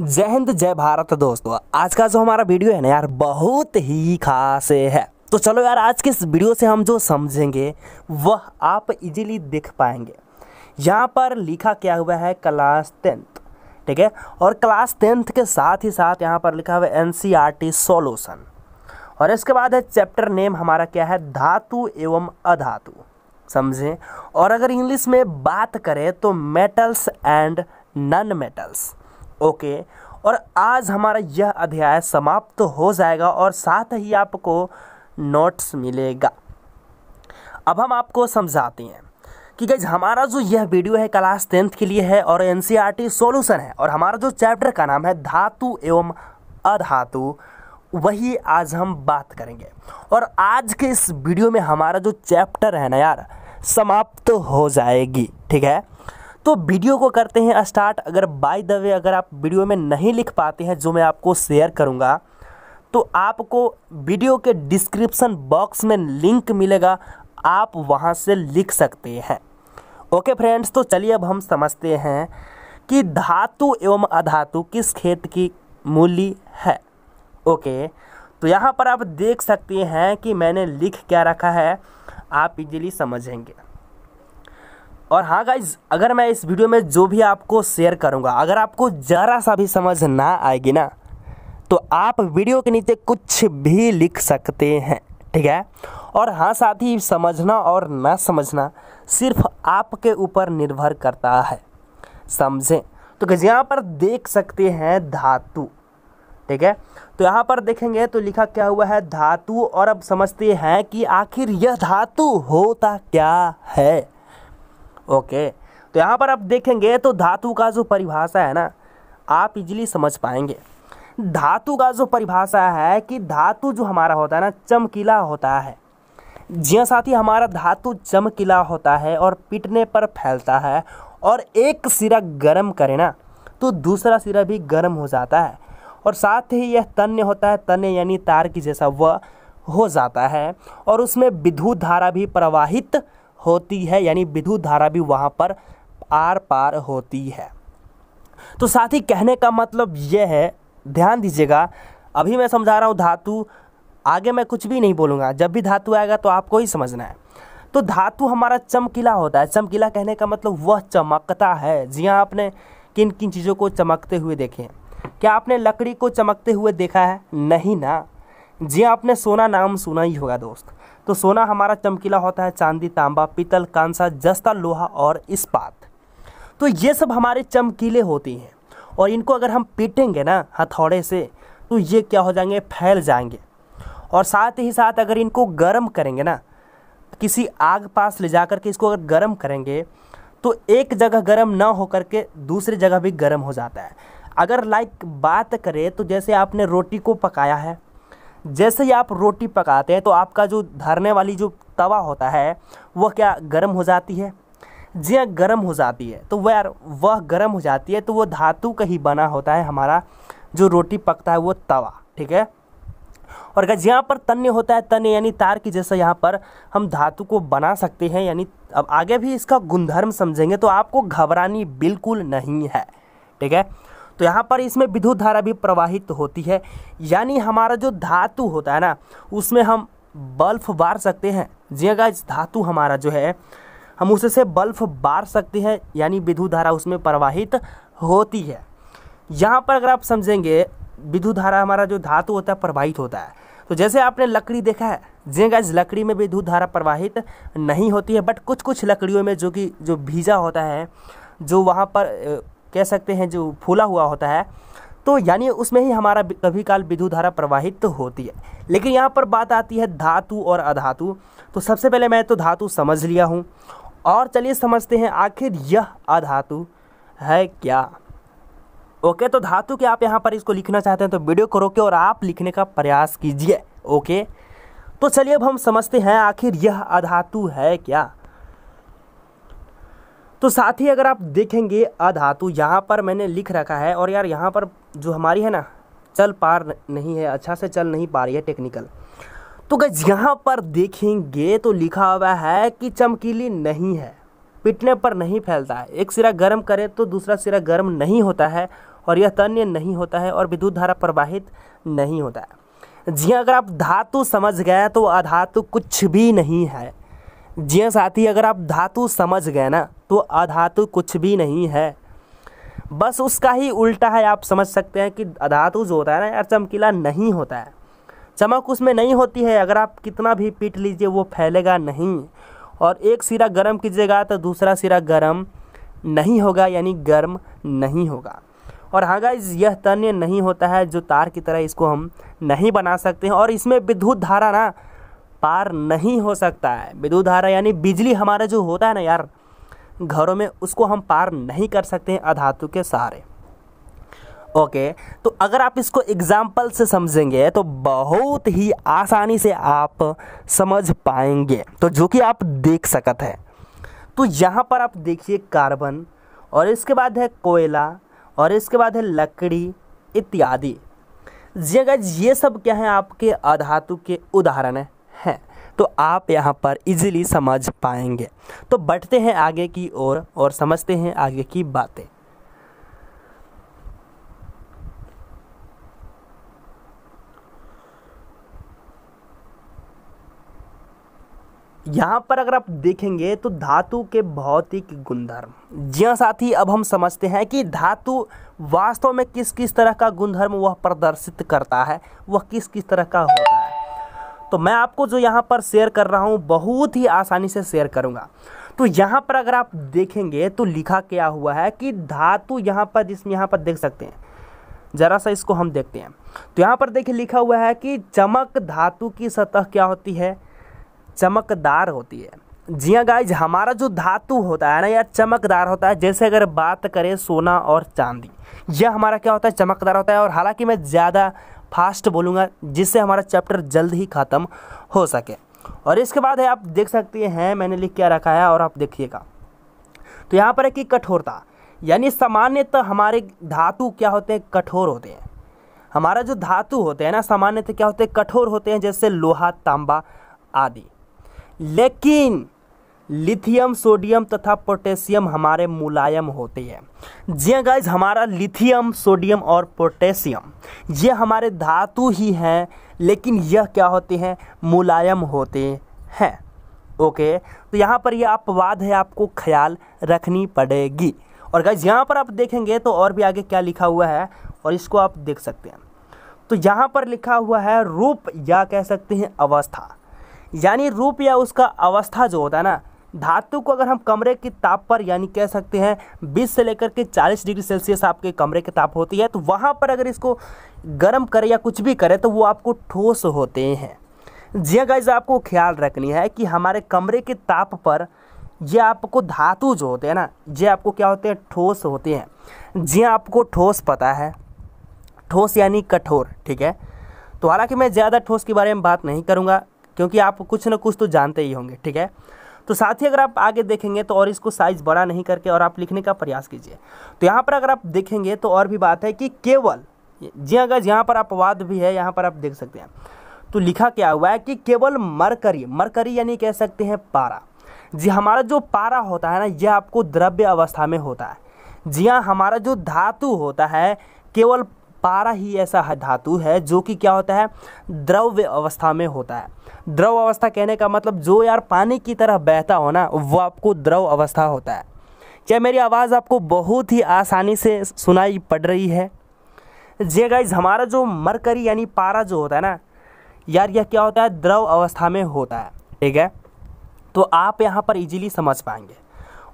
जय हिंद जय भारत दोस्तों आज का जो हमारा वीडियो है ना यार बहुत ही खास है तो चलो यार आज के इस वीडियो से हम जो समझेंगे वह आप इजीली देख पाएंगे यहाँ पर लिखा क्या हुआ है क्लास टेंथ ठीक है और क्लास टेंथ के साथ ही साथ यहाँ पर लिखा हुआ है N C R T solution और इसके बाद है चैप्टर नेम हमारा क्या है धातु एवं अधातु समझें और अगर इंग्लिश में बात करें तो metals and non metals okay और आज हमारा यह अध्याय समाप्त तो हो जाएगा और साथ ही आपको नोट्स मिलेगा अब हम आपको समझाते हैं कि गई हमारा जो यह वीडियो है क्लास टेंथ के लिए है और एन सी e है और हमारा जो चैप्टर का नाम है धातु एवं अधातु वही आज हम बात करेंगे और आज के इस वीडियो में हमारा जो चैप्टर है ना यार समाप्त तो हो जाएगी ठीक है तो वीडियो को करते हैं स्टार्ट अगर बाय द वे अगर आप वीडियो में नहीं लिख पाते हैं जो मैं आपको शेयर करूँगा तो आपको वीडियो के डिस्क्रिप्सन बॉक्स में लिंक मिलेगा आप वहाँ से लिख सकते हैं ओके फ्रेंड्स तो चलिए अब हम समझते हैं कि धातु एवं अधातु किस खेत की मूली है ओके तो यहाँ पर आप देख सकते हैं कि मैंने लिख क्या रखा है आप इजीली समझेंगे और हाँ गाइज अगर मैं इस वीडियो में जो भी आपको शेयर करूँगा अगर आपको ज़रा सा भी समझ ना आएगी ना तो आप वीडियो के नीचे कुछ भी लिख सकते हैं ठीक है और हाँ साथ ही समझना और ना समझना सिर्फ आपके ऊपर निर्भर करता है समझें तो गज यहाँ पर देख सकते हैं धातु ठीक है तो यहाँ पर देखेंगे तो लिखा क्या हुआ है धातु और अब समझते हैं कि आखिर यह धातु होता क्या है ओके तो यहाँ पर आप देखेंगे तो धातु का जो परिभाषा है ना आप इजीली समझ पाएंगे धातु का जो परिभाषा है कि धातु जो हमारा होता है ना चमकीला होता है जी साथी हमारा धातु चमकीला होता है और पिटने पर फैलता है और एक सिरा गर्म करे ना तो दूसरा सिरा भी गर्म हो जाता है और साथ ही यह तन्य होता है तन्य यानी तार की जैसा वह हो जाता है और उसमें विद्युत धारा भी प्रवाहित होती है यानी विद्युत धारा भी वहाँ पर आर पार होती है तो साथ ही कहने का मतलब यह है ध्यान दीजिएगा अभी मैं समझा रहा हूँ धातु आगे मैं कुछ भी नहीं बोलूँगा जब भी धातु आएगा तो आपको ही समझना है तो धातु हमारा चमकीला होता है चमकीला कहने का मतलब वह चमकता है जी हाँ आपने किन किन चीज़ों को चमकते हुए देखे हैं क्या आपने लकड़ी को चमकते हुए देखा है नहीं ना जी हाँ, आपने सोना नाम सुना ही होगा दोस्त तो सोना हमारा चमकीला होता है चांदी तांबा पीतल कांसा जस्ता लोहा और इस्पात तो ये सब हमारे चमकीले होती हैं और इनको अगर हम पीटेंगे ना हथौड़े से तो ये क्या हो जाएंगे फैल जाएंगे और साथ ही साथ अगर इनको गर्म करेंगे ना किसी आग पास ले जा कर के इसको अगर गर्म करेंगे तो एक जगह गर्म ना हो कर के दूसरी जगह भी गर्म हो जाता है अगर लाइक बात करें तो जैसे आपने रोटी को पकाया है जैसे ही आप रोटी पकाते हैं तो आपका जो धरने वाली जो तवा होता है वह क्या गर्म हो जाती है जी हाँ गर्म हो जाती है तो वह यार वह गर्म हो जाती है तो वह धातु का ही बना होता है हमारा जो रोटी पकता है वो तवा ठीक है और अगर यहाँ पर तन्य होता है तन्य यानी तार की जैसे यहाँ पर हम धातु को बना सकते हैं यानी अब आगे भी इसका गुणधर्म समझेंगे तो आपको घबरानी बिल्कुल नहीं है ठीक है तो यहाँ पर इसमें विद्युत धारा भी प्रवाहित होती है यानी हमारा जो धातु होता है ना उसमें हम बल्ब बार सकते हैं जी हाँ गाइज धातु हमारा जो है हम उससे बल्ब बार सकते हैं यानी विद्युत धारा उसमें प्रवाहित होती है यहाँ पर अगर आप समझेंगे विद्युत धारा हमारा जो धातु होता है प्रवाहित होता है तो जैसे आपने लकड़ी देखा है जी हाँ गाइज लकड़ी में विद्युत धारा प्रवाहित नहीं होती है बट कुछ कुछ लकड़ियों में जो कि जो भीजा होता है जो वहाँ पर कह सकते हैं जो फूला हुआ होता है तो यानी उसमें ही हमारा कभी काल विद्युत धारा प्रवाहित तो होती है लेकिन यहाँ पर बात आती है धातु और अधातु तो सबसे पहले मैं तो धातु समझ लिया हूँ और चलिए समझते हैं आखिर यह अधातु है क्या ओके तो धातु के आप यहाँ पर इसको लिखना चाहते हैं तो वीडियो को रोके और आप लिखने का प्रयास कीजिए ओके तो चलिए अब हम समझते हैं आखिर यह अधातु है क्या तो साथ ही अगर आप देखेंगे अधातु तो यहाँ पर मैंने लिख रखा है और यार यहाँ पर जो हमारी है ना चल पार नहीं है अच्छा से चल नहीं पा रही है टेक्निकल तो गज यहाँ पर देखेंगे तो लिखा हुआ है कि चमकीली नहीं है पिटने पर नहीं फैलता है एक सिरा गर्म करे तो दूसरा सिरा गर्म नहीं होता है और यह तन्य नहीं होता है और विद्युत धारा प्रवाहित नहीं होता है जी हाँ, अगर आप धातु समझ गए तो अधातु कुछ भी नहीं है जी साथी अगर आप धातु समझ गए ना तो अधातु कुछ भी नहीं है बस उसका ही उल्टा है आप समझ सकते हैं कि अधातु जो होता है ना यार चमकीला नहीं होता है चमक उसमें नहीं होती है अगर आप कितना भी पीट लीजिए वो फैलेगा नहीं और एक सिरा गर्म कीजिएगा तो दूसरा सिरा गर्म नहीं होगा यानी गर्म नहीं होगा और हाँ गाइज यह तन्य नहीं होता है जो तार की तरह इसको हम नहीं बना सकते हैं और इसमें विद्युत धारा ना पार नहीं हो सकता है विद्युत धारा यानी बिजली हमारा जो होता है ना यार घरों में उसको हम पार नहीं कर सकते हैं अधातु के सहारे ओके तो अगर आप इसको एग्जाम्पल से समझेंगे तो बहुत ही आसानी से आप समझ पाएंगे तो जो कि आप देख सकते हैं तो यहाँ पर आप देखिए कार्बन और इसके बाद है कोयला और इसके बाद है लकड़ी इत्यादि जी ये सब क्या है आपके अधातु के उदाहरण हैं तो आप यहाँ पर इजीली समझ पाएंगे तो बढ़ते हैं आगे की ओर और, और समझते हैं आगे की बातें यहाँ पर अगर आप देखेंगे तो धातु के भौतिक गुणधर्म जी हाँ साथी अब हम समझते हैं कि धातु वास्तव में किस किस तरह का गुणधर्म वह प्रदर्शित करता है वह किस किस तरह का होता है तो मैं आपको जो यहाँ पर शेयर कर रहा हूँ बहुत ही आसानी से शेयर करूँगा तो यहाँ पर अगर आप देखेंगे तो लिखा क्या हुआ है कि धातु यहाँ पर जिसमें यहाँ पर देख सकते हैं ज़रा सा इसको हम देखते हैं तो यहाँ पर देखिए लिखा हुआ है कि चमक धातु की सतह क्या होती है चमकदार होती है जी हाँ गाइज हमारा जो धातु होता है ना यार चमकदार होता है जैसे अगर बात करें सोना और चांदी यह हमारा क्या होता है चमकदार होता है और हालांकि मैं ज़्यादा फास्ट बोलूँगा जिससे हमारा चैप्टर जल्द ही ख़त्म हो सके और इसके बाद है आप देख सकते हैं मैंने लिख क्या रखा है और आप देखिएगा तो यहाँ पर है कि कठोरता यानी सामान्यतः हमारे धातु क्या होते हैं कठोर होते हैं हमारा जो धातु होते हैं ना सामान्यतः क्या होते हैं कठोर होते हैं जैसे लोहा तांबा आदि लेकिन लिथियम सोडियम तथा पोटेशियम हमारे मुलायम होते हैं जी गाइज हाँ हमारा लिथियम सोडियम और पोटेशियम ये हमारे धातु ही हैं लेकिन यह क्या होते हैं मुलायम होते हैं ओके तो यहाँ पर यह अपवाद है आपको ख्याल रखनी पड़ेगी और गाइज यहाँ पर आप देखेंगे तो और भी आगे क्या लिखा हुआ है और इसको आप देख सकते हैं तो यहाँ पर लिखा हुआ है रूप या कह सकते हैं अवस्था यानी रूप या उसका अवस्था जो होता है ना धातु को अगर हम कमरे के ताप पर यानी कह सकते हैं 20 से लेकर के 40 डिग्री सेल्सियस आपके कमरे के ताप होती है तो वहाँ पर अगर इसको गर्म करें या कुछ भी करें तो वो आपको ठोस होते हैं जी गाइज हाँ, आपको ख्याल रखनी है कि हमारे कमरे के ताप पर ये आपको धातु जो होते हैं ना ये आपको क्या होते हैं ठोस होते हैं जी हाँ, आपको ठोस पता है ठोस यानी कठोर ठीक है तो हालांकि मैं ज़्यादा ठोस के बारे में बात नहीं करूँगा क्योंकि आप कुछ ना कुछ तो जानते ही होंगे ठीक है तो साथ ही अगर आप आगे देखेंगे तो और इसको साइज बड़ा नहीं करके और आप लिखने का प्रयास कीजिए तो यहाँ पर अगर आप देखेंगे तो और भी बात है कि केवल जी अगर हाँ यहाँ पर अपवाद भी है यहाँ पर आप देख सकते हैं तो लिखा क्या हुआ है कि केवल मरकरी मरकरी यानी कह सकते हैं पारा जी हमारा जो पारा होता है ना यह आपको द्रव्य अवस्था में होता है जी हाँ हमारा जो धातु होता है केवल पारा ही ऐसा है धातु है जो कि क्या होता है द्रव्य अवस्था में होता है द्रव अवस्था कहने का मतलब जो यार पानी की तरह बहता हो ना वो आपको द्रव अवस्था होता है क्या मेरी आवाज़ आपको बहुत ही आसानी से सुनाई पड़ रही है जे गाइज हमारा जो मरकरी यानी पारा जो होता है ना यार यह क्या होता है द्रव अवस्था में होता है ठीक है तो आप यहाँ पर इजीली समझ पाएंगे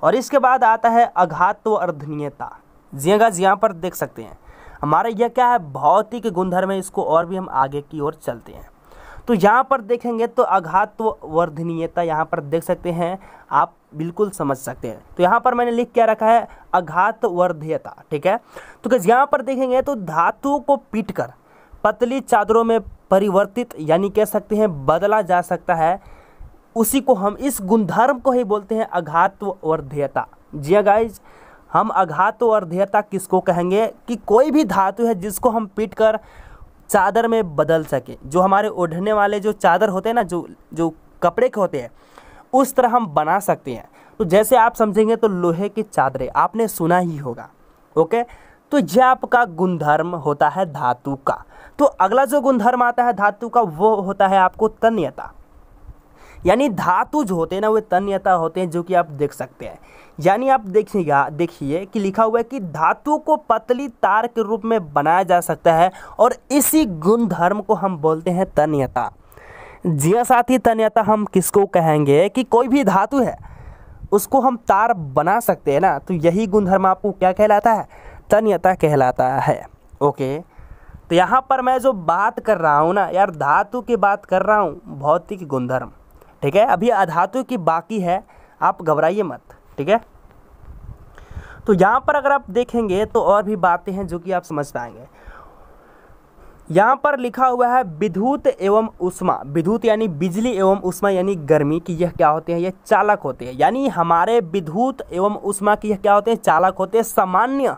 और इसके बाद आता है अघात अर्धनीयता जी गाइज यहाँ पर देख सकते हैं हमारा यह क्या है भौतिक गुणधर्म है इसको और भी हम आगे की ओर चलते हैं तो यहाँ पर देखेंगे तो अघात्व वर्धनीयता यहाँ पर देख सकते हैं आप बिल्कुल समझ सकते हैं तो यहाँ पर मैंने लिख क्या रखा है अघात वर्धीयता ठीक है तो यहाँ पर देखेंगे तो धातुओं को पीट कर पतली चादरों में परिवर्तित यानी कह सकते हैं बदला जा सकता है उसी को हम इस गुणधर्म को ही बोलते हैं अघात वर्धीयता जी गाइज हाँ, हम अघातु और ध्यता किसको कहेंगे कि कोई भी धातु है जिसको हम पीट कर चादर में बदल सके जो हमारे ओढ़ने वाले जो चादर होते हैं ना जो जो कपड़े के होते हैं उस तरह हम बना सकते हैं तो जैसे आप समझेंगे तो लोहे की चादरें आपने सुना ही होगा ओके तो यह आपका गुणधर्म होता है धातु का तो अगला जो गुणधर्म आता है धातु का वो होता है आपको तन्यता यानी धातु जो होते हैं ना वे तन्यता होते हैं जो कि आप देख सकते हैं यानी आप देखिएगा देखिए कि लिखा हुआ है कि धातु को पतली तार के रूप में बनाया जा सकता है और इसी गुणधर्म को हम बोलते हैं तन्यता जी हाँ साथ ही तन्यता हम किसको कहेंगे कि कोई भी धातु है उसको हम तार बना सकते हैं ना तो यही गुणधर्म आपको क्या कहलाता है तन्यता कहलाता है ओके तो यहाँ पर मैं जो बात कर रहा हूँ ना यार धातु की बात कर रहा हूँ भौतिक गुणधर्म ठीक है अभी अधातु की बाकी है आप घबराइए मत ठीक है तो यहाँ पर अगर आप देखेंगे तो और भी बातें हैं जो कि आप समझ पाएंगे यहाँ पर लिखा हुआ है विद्युत एवं उष्मा विद्युत यानी बिजली एवं उष्मा यानी गर्मी की यह क्या होते हैं यह चालक होते हैं यानी हमारे विद्युत एवं उष्मा की यह क्या होते हैं चालक होते हैं सामान्य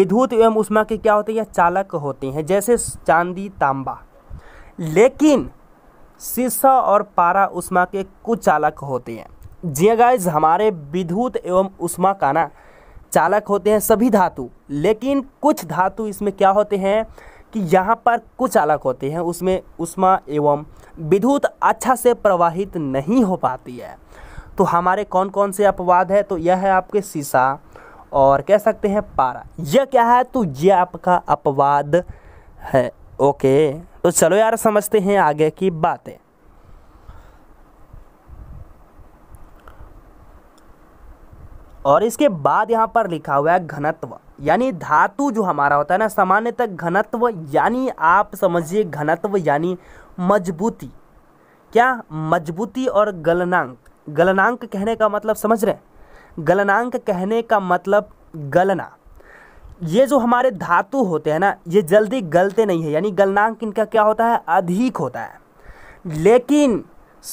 विद्युत एवं उष्मा के क्या होते हैं यह चालक होते हैं जैसे चांदी तांबा लेकिन सीसा और पारा उष्मा के कुछ चालक होते हैं जी हाँ गाइज हमारे विद्युत एवं उष्मा का ना चालक होते हैं सभी धातु लेकिन कुछ धातु इसमें क्या होते हैं कि यहाँ पर कुछ चालक होते हैं उसमें उष्मा एवं विद्युत अच्छा से प्रवाहित नहीं हो पाती है तो हमारे कौन कौन से अपवाद है तो यह है आपके सीसा और कह सकते हैं पारा यह क्या है तो यह आपका अपवाद है ओके तो चलो यार समझते हैं आगे की बातें और इसके बाद यहाँ पर लिखा हुआ है घनत्व यानी धातु जो हमारा होता है ना सामान्यतः घनत्व यानी आप समझिए घनत्व यानी मजबूती क्या मजबूती और गलनांक गलनांक कहने का मतलब समझ रहे हैं गलनांक कहने का मतलब गलना ये जो हमारे धातु होते हैं ना ये जल्दी गलते नहीं है यानी गलनांक इनका क्या होता है अधिक होता है लेकिन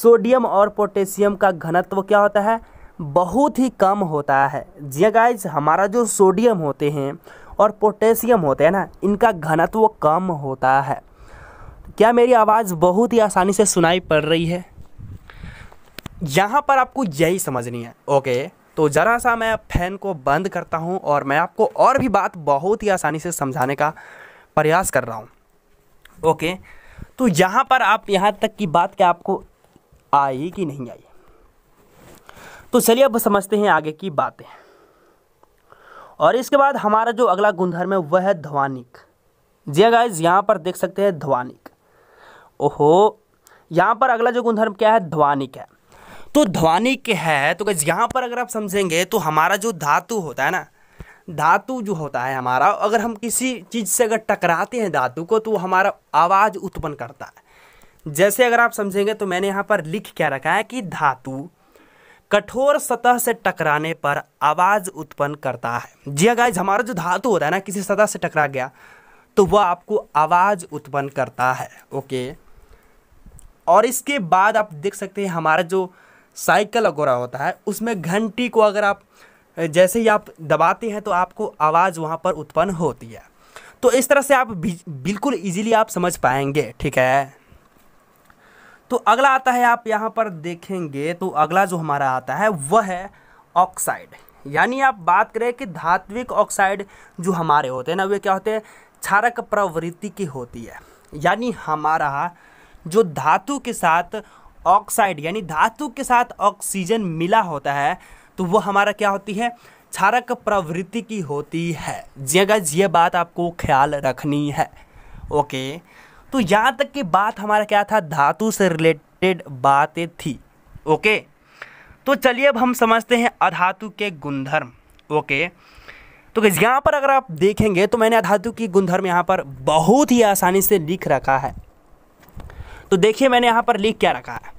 सोडियम और पोटेशियम का घनत्व क्या होता है बहुत ही कम होता है जी गाइज हाँ हमारा जो सोडियम होते हैं और पोटेशियम होते हैं ना इनका घनत्व कम होता है क्या मेरी आवाज़ बहुत ही आसानी से सुनाई पड़ रही है यहाँ पर आपको यही समझनी है ओके तो ज़रा सा मैं फैन को बंद करता हूँ और मैं आपको और भी बात बहुत ही आसानी से समझाने का प्रयास कर रहा हूँ ओके तो यहाँ पर आप यहाँ तक की बात क्या आपको आई कि नहीं आई तो चलिए अब समझते हैं आगे की बातें और इसके बाद हमारा जो अगला गुणधर्म है वह है ध्वानिक जी गाइज हाँ यहाँ पर देख सकते हैं ध्वानिक ओहो यहाँ पर अगला जो गुणधर्म क्या है ध्वानिक है तो ध्वनि के है तो यहाँ पर अगर आप समझेंगे तो हमारा जो धातु होता है ना धातु जो होता है हमारा अगर हम किसी चीज़ से अगर टकराते हैं धातु को तो हमारा आवाज़ उत्पन्न करता है जैसे अगर आप समझेंगे तो मैंने यहाँ पर लिख क्या रखा है कि धातु कठोर सतह से टकराने पर आवाज़ उत्पन्न करता है जी गाइज हाँ, हमारा जो धातु होता है ना किसी सतह से टकरा गया तो वह आपको आवाज़ उत्पन्न करता है ओके और इसके बाद आप देख सकते हैं हमारा जो साइकिल अगोरा होता है उसमें घंटी को अगर आप जैसे ही आप दबाते हैं तो आपको आवाज़ वहाँ पर उत्पन्न होती है तो इस तरह से आप बिल्कुल इजीली आप समझ पाएंगे ठीक है तो अगला आता है आप यहाँ पर देखेंगे तो अगला जो हमारा आता है वह है ऑक्साइड यानी आप बात करें कि धात्विक ऑक्साइड जो हमारे होते हैं ना वे क्या होते हैं क्षारक प्रवृत्ति की होती है यानी हमारा जो धातु के साथ ऑक्साइड यानी धातु के साथ ऑक्सीजन मिला होता है तो वो हमारा क्या होती है क्षारक प्रवृत्ति की होती है जी ये बात आपको ख्याल रखनी है ओके तो यहाँ तक की बात हमारा क्या था धातु से रिलेटेड बातें थी ओके तो चलिए अब हम समझते हैं अधातु के गुणधर्म ओके तो यहाँ पर अगर आप देखेंगे तो मैंने अधातु की गुणधर्म यहाँ पर बहुत ही आसानी से लिख रखा है तो देखिए मैंने यहाँ पर लिख क्या रखा है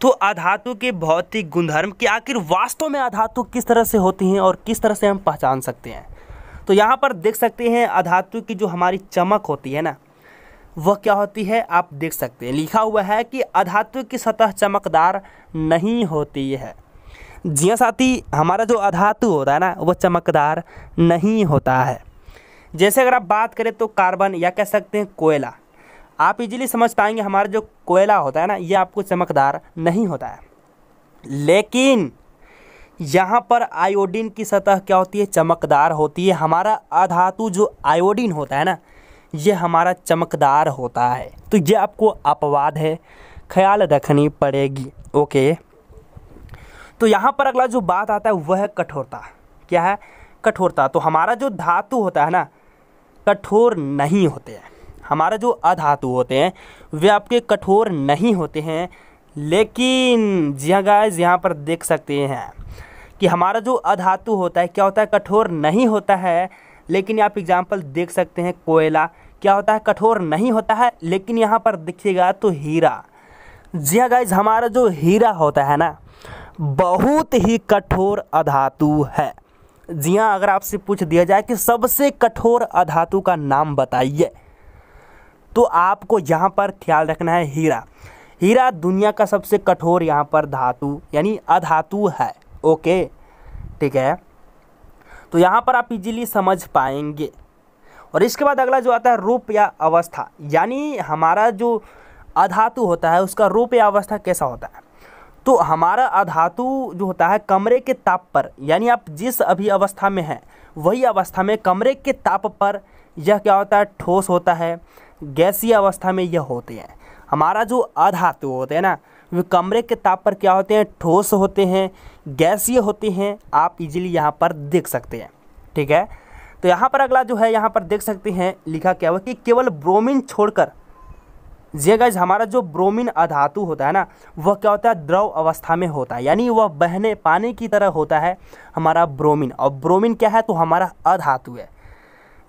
तो अधातु के भौतिक गुणधर्म की आखिर वास्तव में अधातु किस तरह से होती हैं और किस तरह से हम पहचान सकते हैं तो यहाँ पर देख सकते हैं अधातु की जो हमारी चमक होती है ना वह क्या होती है आप देख सकते हैं लिखा हुआ है कि अधातु की सतह चमकदार नहीं होती है जी साथी हमारा जो अधातु होता है ना वह चमकदार नहीं होता है जैसे अगर आप बात करें तो कार्बन या कह सकते हैं कोयला आप इजीली समझ पाएंगे हमारा जो कोयला होता है ना ये आपको चमकदार नहीं होता है लेकिन यहाँ पर आयोडीन की सतह क्या होती है चमकदार होती है हमारा अधातु जो आयोडीन होता है ना ये हमारा चमकदार होता है तो ये आपको अपवाद है ख्याल रखनी पड़ेगी ओके तो यहाँ पर अगला जो बात आता है वह है कठोरता क्या है कठोरता तो हमारा जो धातु होता है ना कठोर नहीं होते हैं हमारा जो अधातु होते हैं वे आपके कठोर नहीं होते हैं लेकिन जी हाँ गाइस यहाँ पर देख सकते हैं कि हमारा जो अधातु होता है क्या होता है कठोर नहीं होता है लेकिन आप एग्जाम्पल देख सकते हैं कोयला क्या होता है कठोर नहीं होता है लेकिन यहाँ पर देखिएगा तो हीरा जी हाँ गाइज हमारा जो हीरा होता है ना बहुत ही कठोर अधातु है जी हाँ अगर आपसे पूछ दिया जाए कि सबसे कठोर अधातु का नाम बताइए तो आपको यहाँ पर ख्याल रखना है हीरा हीरा दुनिया का सबसे कठोर यहाँ पर धातु यानी अधातु है ओके ठीक है तो यहाँ पर आप इजीली समझ पाएंगे और इसके बाद अगला जो आता है रूप या अवस्था यानी हमारा जो अधातु होता है उसका रूप या अवस्था कैसा होता है तो हमारा अधातु जो होता है कमरे के ताप पर यानी आप जिस अभी अवस्था में हैं वही अवस्था में कमरे के ताप पर यह क्या होता है ठोस होता है गैसीय अवस्था में यह होते हैं हमारा जो अधातु होते हैं ना वे कमरे के ताप पर क्या होते हैं ठोस होते हैं गैसीय होते हैं आप इजीली यहाँ पर देख सकते हैं ठीक है तो यहाँ पर अगला जो है यहाँ पर देख सकते हैं लिखा क्या हुआ कि केवल ब्रोमीन छोड़कर जी गज हमारा जो ब्रोमीन अधातु होता है ना वह क्या होता है द्रव अवस्था में होता है यानी वह बहने पानी की तरह होता है हमारा ब्रोमीन और ब्रोमीन क्या है तो हमारा अधातु है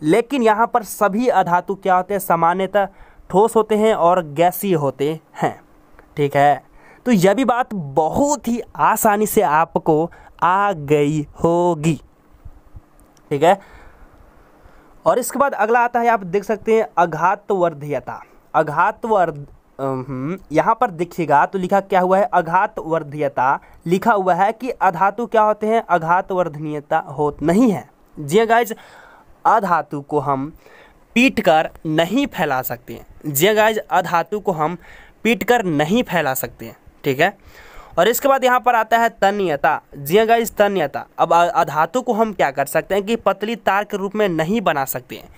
लेकिन यहाँ पर सभी अधातु क्या होते हैं सामान्यतः ठोस होते हैं और गैसीय होते हैं ठीक है तो यह भी बात बहुत ही आसानी से आपको आ गई होगी ठीक है और इसके बाद अगला आता है आप देख सकते हैं अघातवर्धीयता अघातवर्ध यहाँ पर देखिएगा तो लिखा क्या हुआ है अघातवर्धीयता लिखा हुआ है कि अधातु क्या होते हैं अघातवर्धनीयता हो नहीं है जी गाइज हाँ, अधातु को हम पीट कर नहीं फैला सकते हैं जी गाइज हाँ अधातु को हम पीट कर नहीं फैला सकते हैं ठीक है और इसके बाद यहाँ पर आता है तन्यता जी गाइज हाँ तन्यता अब अधातु को हम क्या कर सकते हैं कि पतली तार के रूप में नहीं बना सकते हैं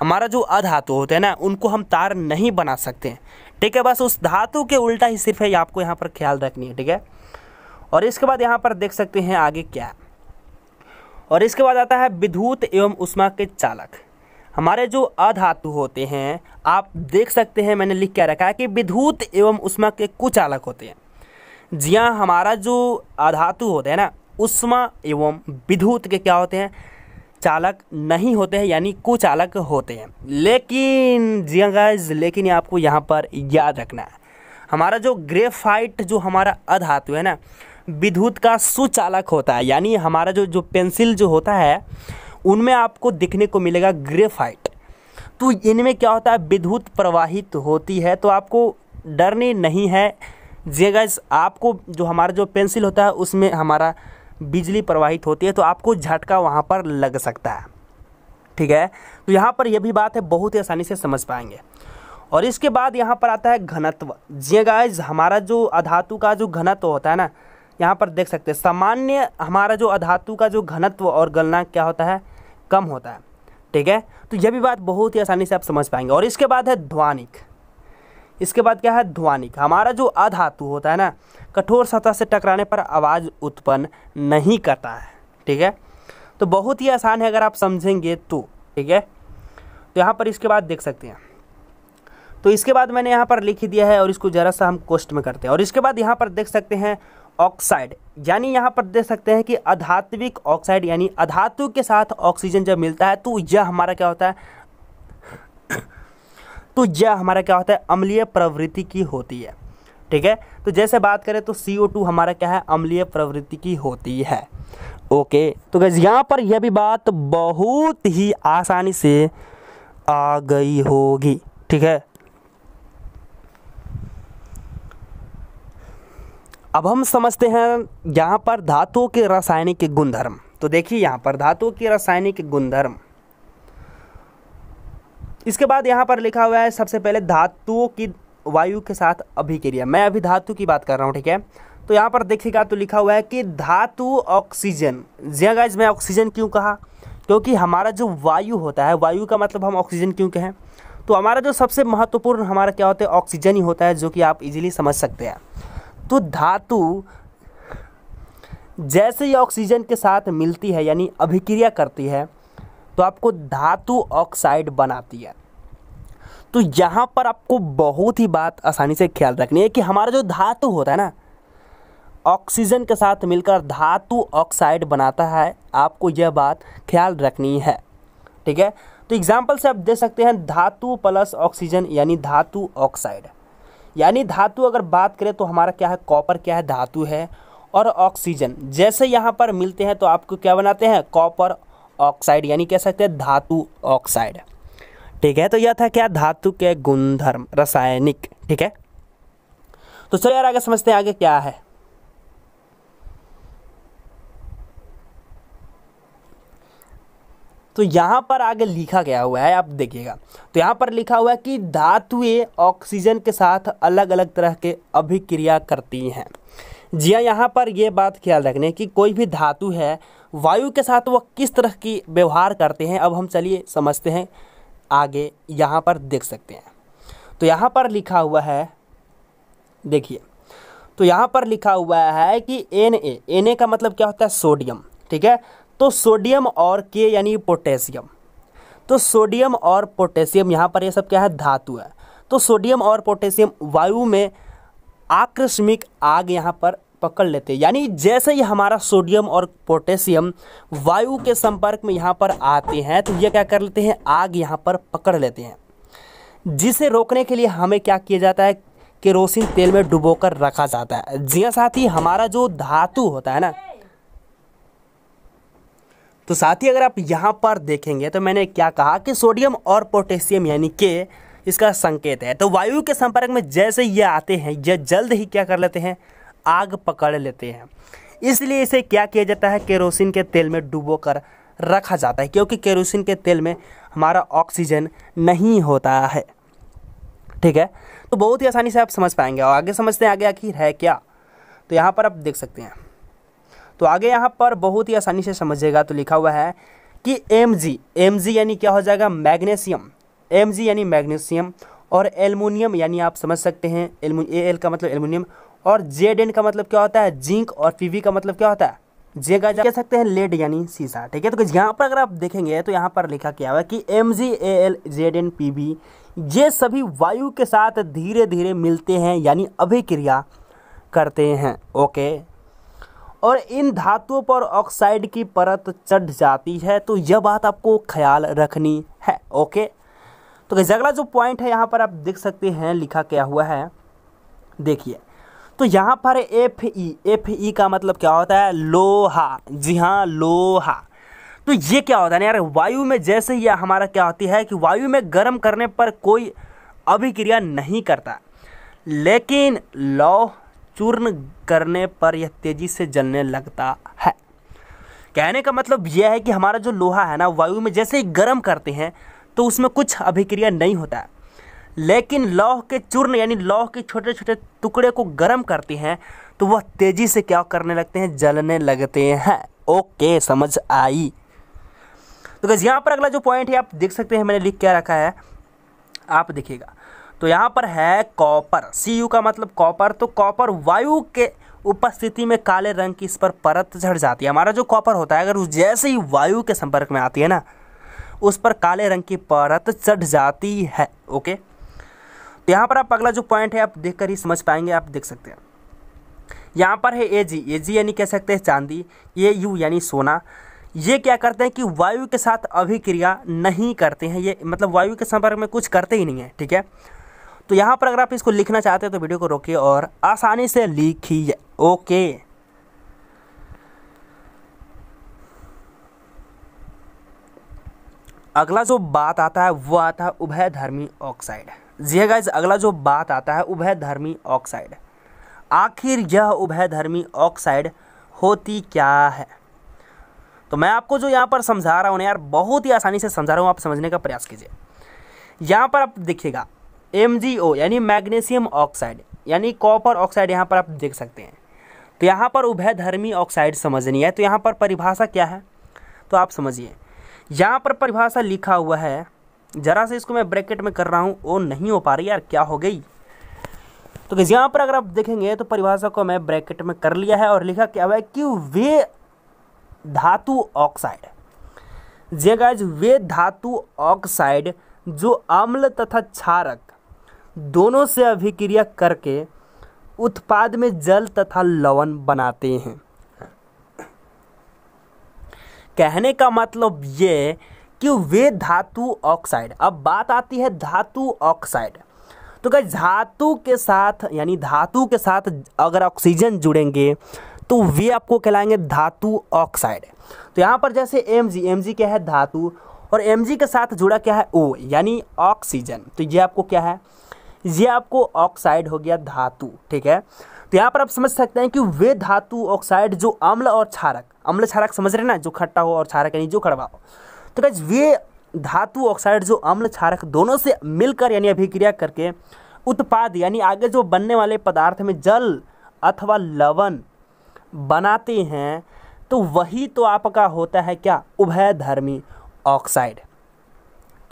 हमारा जो अधातु होते हैं ना उनको हम तार नहीं बना सकते हैं ठीक है बस उस धातु के उल्टा ही सिर्फ है आपको यहाँ पर ख्याल रखनी है ठीक है और इसके बाद यहाँ पर देख सकते हैं आगे क्या है और इसके बाद आता है विद्युत एवं उष्मा के चालक हमारे जो अधातु होते हैं आप देख सकते हैं मैंने लिख क्या रखा है कि विद्युत एवं उष्मा के कुचालक होते हैं जी हाँ हमारा जो अधातु होते हैं ना उष्मा एवं विद्युत के क्या होते हैं चालक नहीं होते हैं यानी कुचालक होते हैं लेकिन जी हाँ गाइज लेकिन आपको यहाँ पर याद रखना है हमारा जो ग्रेफाइट जो हमारा अधातु है ना विद्युत का सुचालक होता है यानी हमारा जो जो पेंसिल जो होता है उनमें आपको दिखने को मिलेगा ग्रेफाइट तो इनमें क्या होता है विद्युत प्रवाहित होती है तो आपको डरने नहीं है जे गैस आपको जो हमारा जो पेंसिल होता है उसमें हमारा बिजली प्रवाहित होती है तो आपको झटका वहाँ पर लग सकता है ठीक है तो यहाँ पर यह भी बात है बहुत ही आसानी से समझ पाएंगे और इसके बाद यहाँ पर आता है घनत्व जी गाइज हमारा जो अधातु का जो घनत्व होता है ना यहाँ पर देख सकते हैं सामान्य हमारा जो अधातु का जो घनत्व और गलनांक क्या होता है कम होता है ठीक है तो यह भी बात बहुत ही आसानी से आप समझ पाएंगे और इसके बाद है ध्वानिक इसके बाद क्या है ध्वानिक हमारा जो अधातु होता है ना कठोर सतह से टकराने पर आवाज़ उत्पन्न नहीं करता है ठीक है तो बहुत ही आसान है अगर आप समझेंगे तो ठीक है तो यहाँ पर इसके बाद देख सकते हैं तो इसके बाद मैंने यहाँ पर लिख दिया है और इसको ज़रा सा हम कोष्ट में करते हैं और इसके बाद यहाँ पर देख सकते हैं ऑक्साइड यानी यहाँ पर देख सकते हैं कि अधात्विक ऑक्साइड यानी अधातु के साथ ऑक्सीजन जब मिलता है तो यह हमारा क्या होता है तो यह हमारा क्या होता है अम्लीय प्रवृत्ति की होती है ठीक है तो जैसे बात करें तो सी हमारा क्या है अम्लीय प्रवृत्ति की होती है ओके तो गैस यहाँ पर यह भी बात बहुत ही आसानी से आ गई होगी ठीक है अब हम समझते हैं यहाँ पर धातुओं के रासायनिक गुणधर्म तो देखिए यहाँ पर धातुओं के रासायनिक गुणधर्म इसके बाद यहाँ पर लिखा हुआ है सबसे पहले धातुओं की वायु के साथ अभिक्रिया मैं अभी धातु की बात कर रहा हूँ ठीक है तो यहाँ पर देखिएगा तो लिखा हुआ है कि धातु ऑक्सीजन जी गाइज हाँ मैं ऑक्सीजन क्यों कहा क्योंकि हमारा जो वायु होता है वायु का मतलब हम ऑक्सीजन क्यों कहें तो हमारा जो सबसे महत्वपूर्ण हमारा क्या होता है ऑक्सीजन ही होता है जो कि आप इजीली समझ सकते हैं तो धातु जैसे ही ऑक्सीजन के साथ मिलती है यानी अभिक्रिया करती है तो आपको धातु ऑक्साइड बनाती है तो यहाँ पर आपको बहुत ही बात आसानी से ख्याल रखनी है कि हमारा जो धातु होता है ना ऑक्सीजन के साथ मिलकर धातु ऑक्साइड बनाता है आपको यह बात ख्याल रखनी है ठीक है तो एग्जाम्पल से आप दे सकते हैं धातु प्लस ऑक्सीजन यानी धातु ऑक्साइड यानी धातु अगर बात करें तो हमारा क्या है कॉपर क्या है धातु है और ऑक्सीजन जैसे यहाँ पर मिलते हैं तो आपको क्या बनाते हैं कॉपर ऑक्साइड यानी कह सकते हैं धातु ऑक्साइड ठीक है तो यह था क्या धातु के गुणधर्म रासायनिक ठीक है तो चलो यार आगे समझते हैं आगे क्या है तो यहाँ पर आगे लिखा गया हुआ है आप देखिएगा तो यहाँ पर लिखा हुआ है कि धातुएँ ऑक्सीजन के साथ अलग अलग तरह के अभिक्रिया करती हैं जी हाँ यहाँ पर ये बात ख्याल रखने कि कोई भी धातु है वायु के साथ वह किस तरह की व्यवहार करते हैं अब हम चलिए समझते हैं आगे यहाँ पर देख सकते हैं तो यहाँ पर लिखा हुआ है देखिए तो यहाँ पर लिखा हुआ है कि एन ए एन ए का मतलब क्या होता है सोडियम ठीक है तो सोडियम और के यानी पोटेशियम तो सोडियम और पोटेशियम यहाँ पर ये सब क्या है धातु है तो सोडियम और पोटेशियम वायु में आकस्मिक आग यहाँ पर पकड़ लेते हैं यानी जैसे ही हमारा सोडियम और पोटेशियम वायु के संपर्क में यहाँ पर आते हैं तो ये क्या कर लेते हैं आग यहाँ पर पकड़ लेते हैं जिसे रोकने के लिए हमें क्या किया जाता है केरोसिन तेल में डुबोकर रखा जाता है जी साथ ही हमारा जो धातु होता है ना तो साथ ही अगर आप यहाँ पर देखेंगे तो मैंने क्या कहा कि सोडियम और पोटेशियम यानी के इसका संकेत है तो वायु के संपर्क में जैसे ये आते हैं ये जल्द ही क्या कर लेते हैं आग पकड़ लेते हैं इसलिए इसे क्या किया जाता है केरोसिन के तेल में डुबो कर रखा जाता है क्योंकि केरोसिन के तेल में हमारा ऑक्सीजन नहीं होता है ठीक है तो बहुत ही आसानी से आप समझ पाएंगे और आगे समझते हैं आगे आखिर है क्या तो यहाँ पर आप देख सकते हैं तो आगे यहाँ पर बहुत ही आसानी से समझिएगा तो लिखा हुआ है कि एम जी एम जी यानी क्या हो जाएगा मैग्नीशियम एम जी यानी मैग्नीशियम और एलमोनियम यानी आप समझ सकते हैं ए एल का मतलब एलमोनियम और जेड एन का मतलब क्या होता है जिंक और पी का मतलब क्या होता है जे का कह सकते हैं लेड यानी सीसा ठीक है तो यहाँ पर अगर आप देखेंगे तो यहाँ पर लिखा क्या हुआ कि M G A L Z N P B ये सभी वायु के साथ धीरे धीरे मिलते हैं यानी अभिक्रिया करते हैं ओके और इन धातुओं पर ऑक्साइड की परत चढ़ जाती है तो यह बात आपको ख्याल रखनी है ओके तो अगला जो पॉइंट है यहाँ पर आप देख सकते हैं लिखा क्या हुआ है देखिए तो यहाँ पर एफ ई एफ ई का मतलब क्या होता है लोहा जी हाँ लोहा तो ये क्या होता है यार वायु में जैसे ही हमारा क्या होती है कि वायु में गर्म करने पर कोई अभिक्रिया नहीं करता लेकिन लौह चूर्ण करने पर यह तेजी से जलने लगता है कहने का मतलब यह है कि हमारा जो लोहा है ना वायु में जैसे ही गर्म करते हैं तो उसमें कुछ अभिक्रिया नहीं होता है लेकिन लौह के चूर्ण यानी लौह के छोटे छोटे टुकड़े को गर्म करते हैं तो वह तेज़ी से क्या करने लगते हैं जलने लगते हैं ओके समझ आई तो यहाँ पर अगला जो पॉइंट है आप देख सकते हैं मैंने लिख क्या रखा है आप देखिएगा तो यहाँ पर है कॉपर सी यू का मतलब कॉपर तो कॉपर वायु के उपस्थिति में काले रंग की इस पर परत झड़ जाती है हमारा जो कॉपर होता है अगर उस जैसे ही वायु के संपर्क में आती है ना उस पर काले रंग की परत चढ़ जाती है ओके तो यहाँ पर आप अगला जो पॉइंट है आप देख कर ही समझ पाएंगे आप देख सकते हैं यहाँ पर है ए जी ए जी यानी कह सकते हैं चांदी ए यू यानी सोना ये क्या करते हैं कि वायु के साथ अभिक्रिया नहीं करते हैं ये मतलब वायु के संपर्क में कुछ करते ही नहीं है ठीक है तो यहाँ पर अगर आप इसको लिखना चाहते हैं तो वीडियो को रोकिए और आसानी से लिखिए ओके अगला जो बात आता है वो आता है उभय धर्मी ऑक्साइड जी गाइज हाँ अगला जो बात आता है उभय धर्मी ऑक्साइड आखिर यह उभय धर्मी ऑक्साइड होती क्या है तो मैं आपको जो यहाँ पर समझा रहा हूँ यार बहुत ही आसानी से समझा रहा हूँ आप समझने का प्रयास कीजिए यहाँ पर आप देखिएगा एम यानी मैग्नीशियम ऑक्साइड यानी कॉपर ऑक्साइड यहाँ पर आप देख सकते हैं तो यहाँ पर उभयधर्मी ऑक्साइड समझनी है तो यहाँ पर परिभाषा क्या है तो आप समझिए यहाँ पर परिभाषा लिखा हुआ है ज़रा से इसको मैं ब्रैकेट में कर रहा हूँ वो नहीं हो पा रही यार क्या हो गई तो यहाँ पर अगर आप देखेंगे तो परिभाषा को मैं ब्रैकेट में कर लिया है और लिखा क्या हुआ है कि वे धातु ऑक्साइड जी गाइज हाँ वे धातु ऑक्साइड जो अम्ल तथा क्षारक दोनों से अभिक्रिया करके उत्पाद में जल तथा लवण बनाते हैं कहने का मतलब ये कि वे धातु ऑक्साइड अब बात आती है धातु ऑक्साइड तो क्या धातु के साथ यानी धातु के साथ अगर ऑक्सीजन जुड़ेंगे तो वे आपको कहलाएंगे धातु ऑक्साइड तो यहाँ पर जैसे एम जी एम जी क्या है धातु और एम जी के साथ जुड़ा क्या है ओ यानी ऑक्सीजन तो ये आपको क्या है ये आपको ऑक्साइड हो गया धातु ठीक है तो यहाँ पर आप समझ सकते हैं कि वे धातु ऑक्साइड जो अम्ल और छारक अम्ल छारक समझ रहे ना जो खट्टा हो और क्षारक यानी जो कड़वा हो तो क्या वे धातु ऑक्साइड जो अम्ल छारक दोनों से मिलकर यानी अभिक्रिया करके उत्पाद यानी आगे जो बनने वाले पदार्थ में जल अथवा लवण बनाते हैं तो वही तो आपका होता है क्या उभयधर्मी ऑक्साइड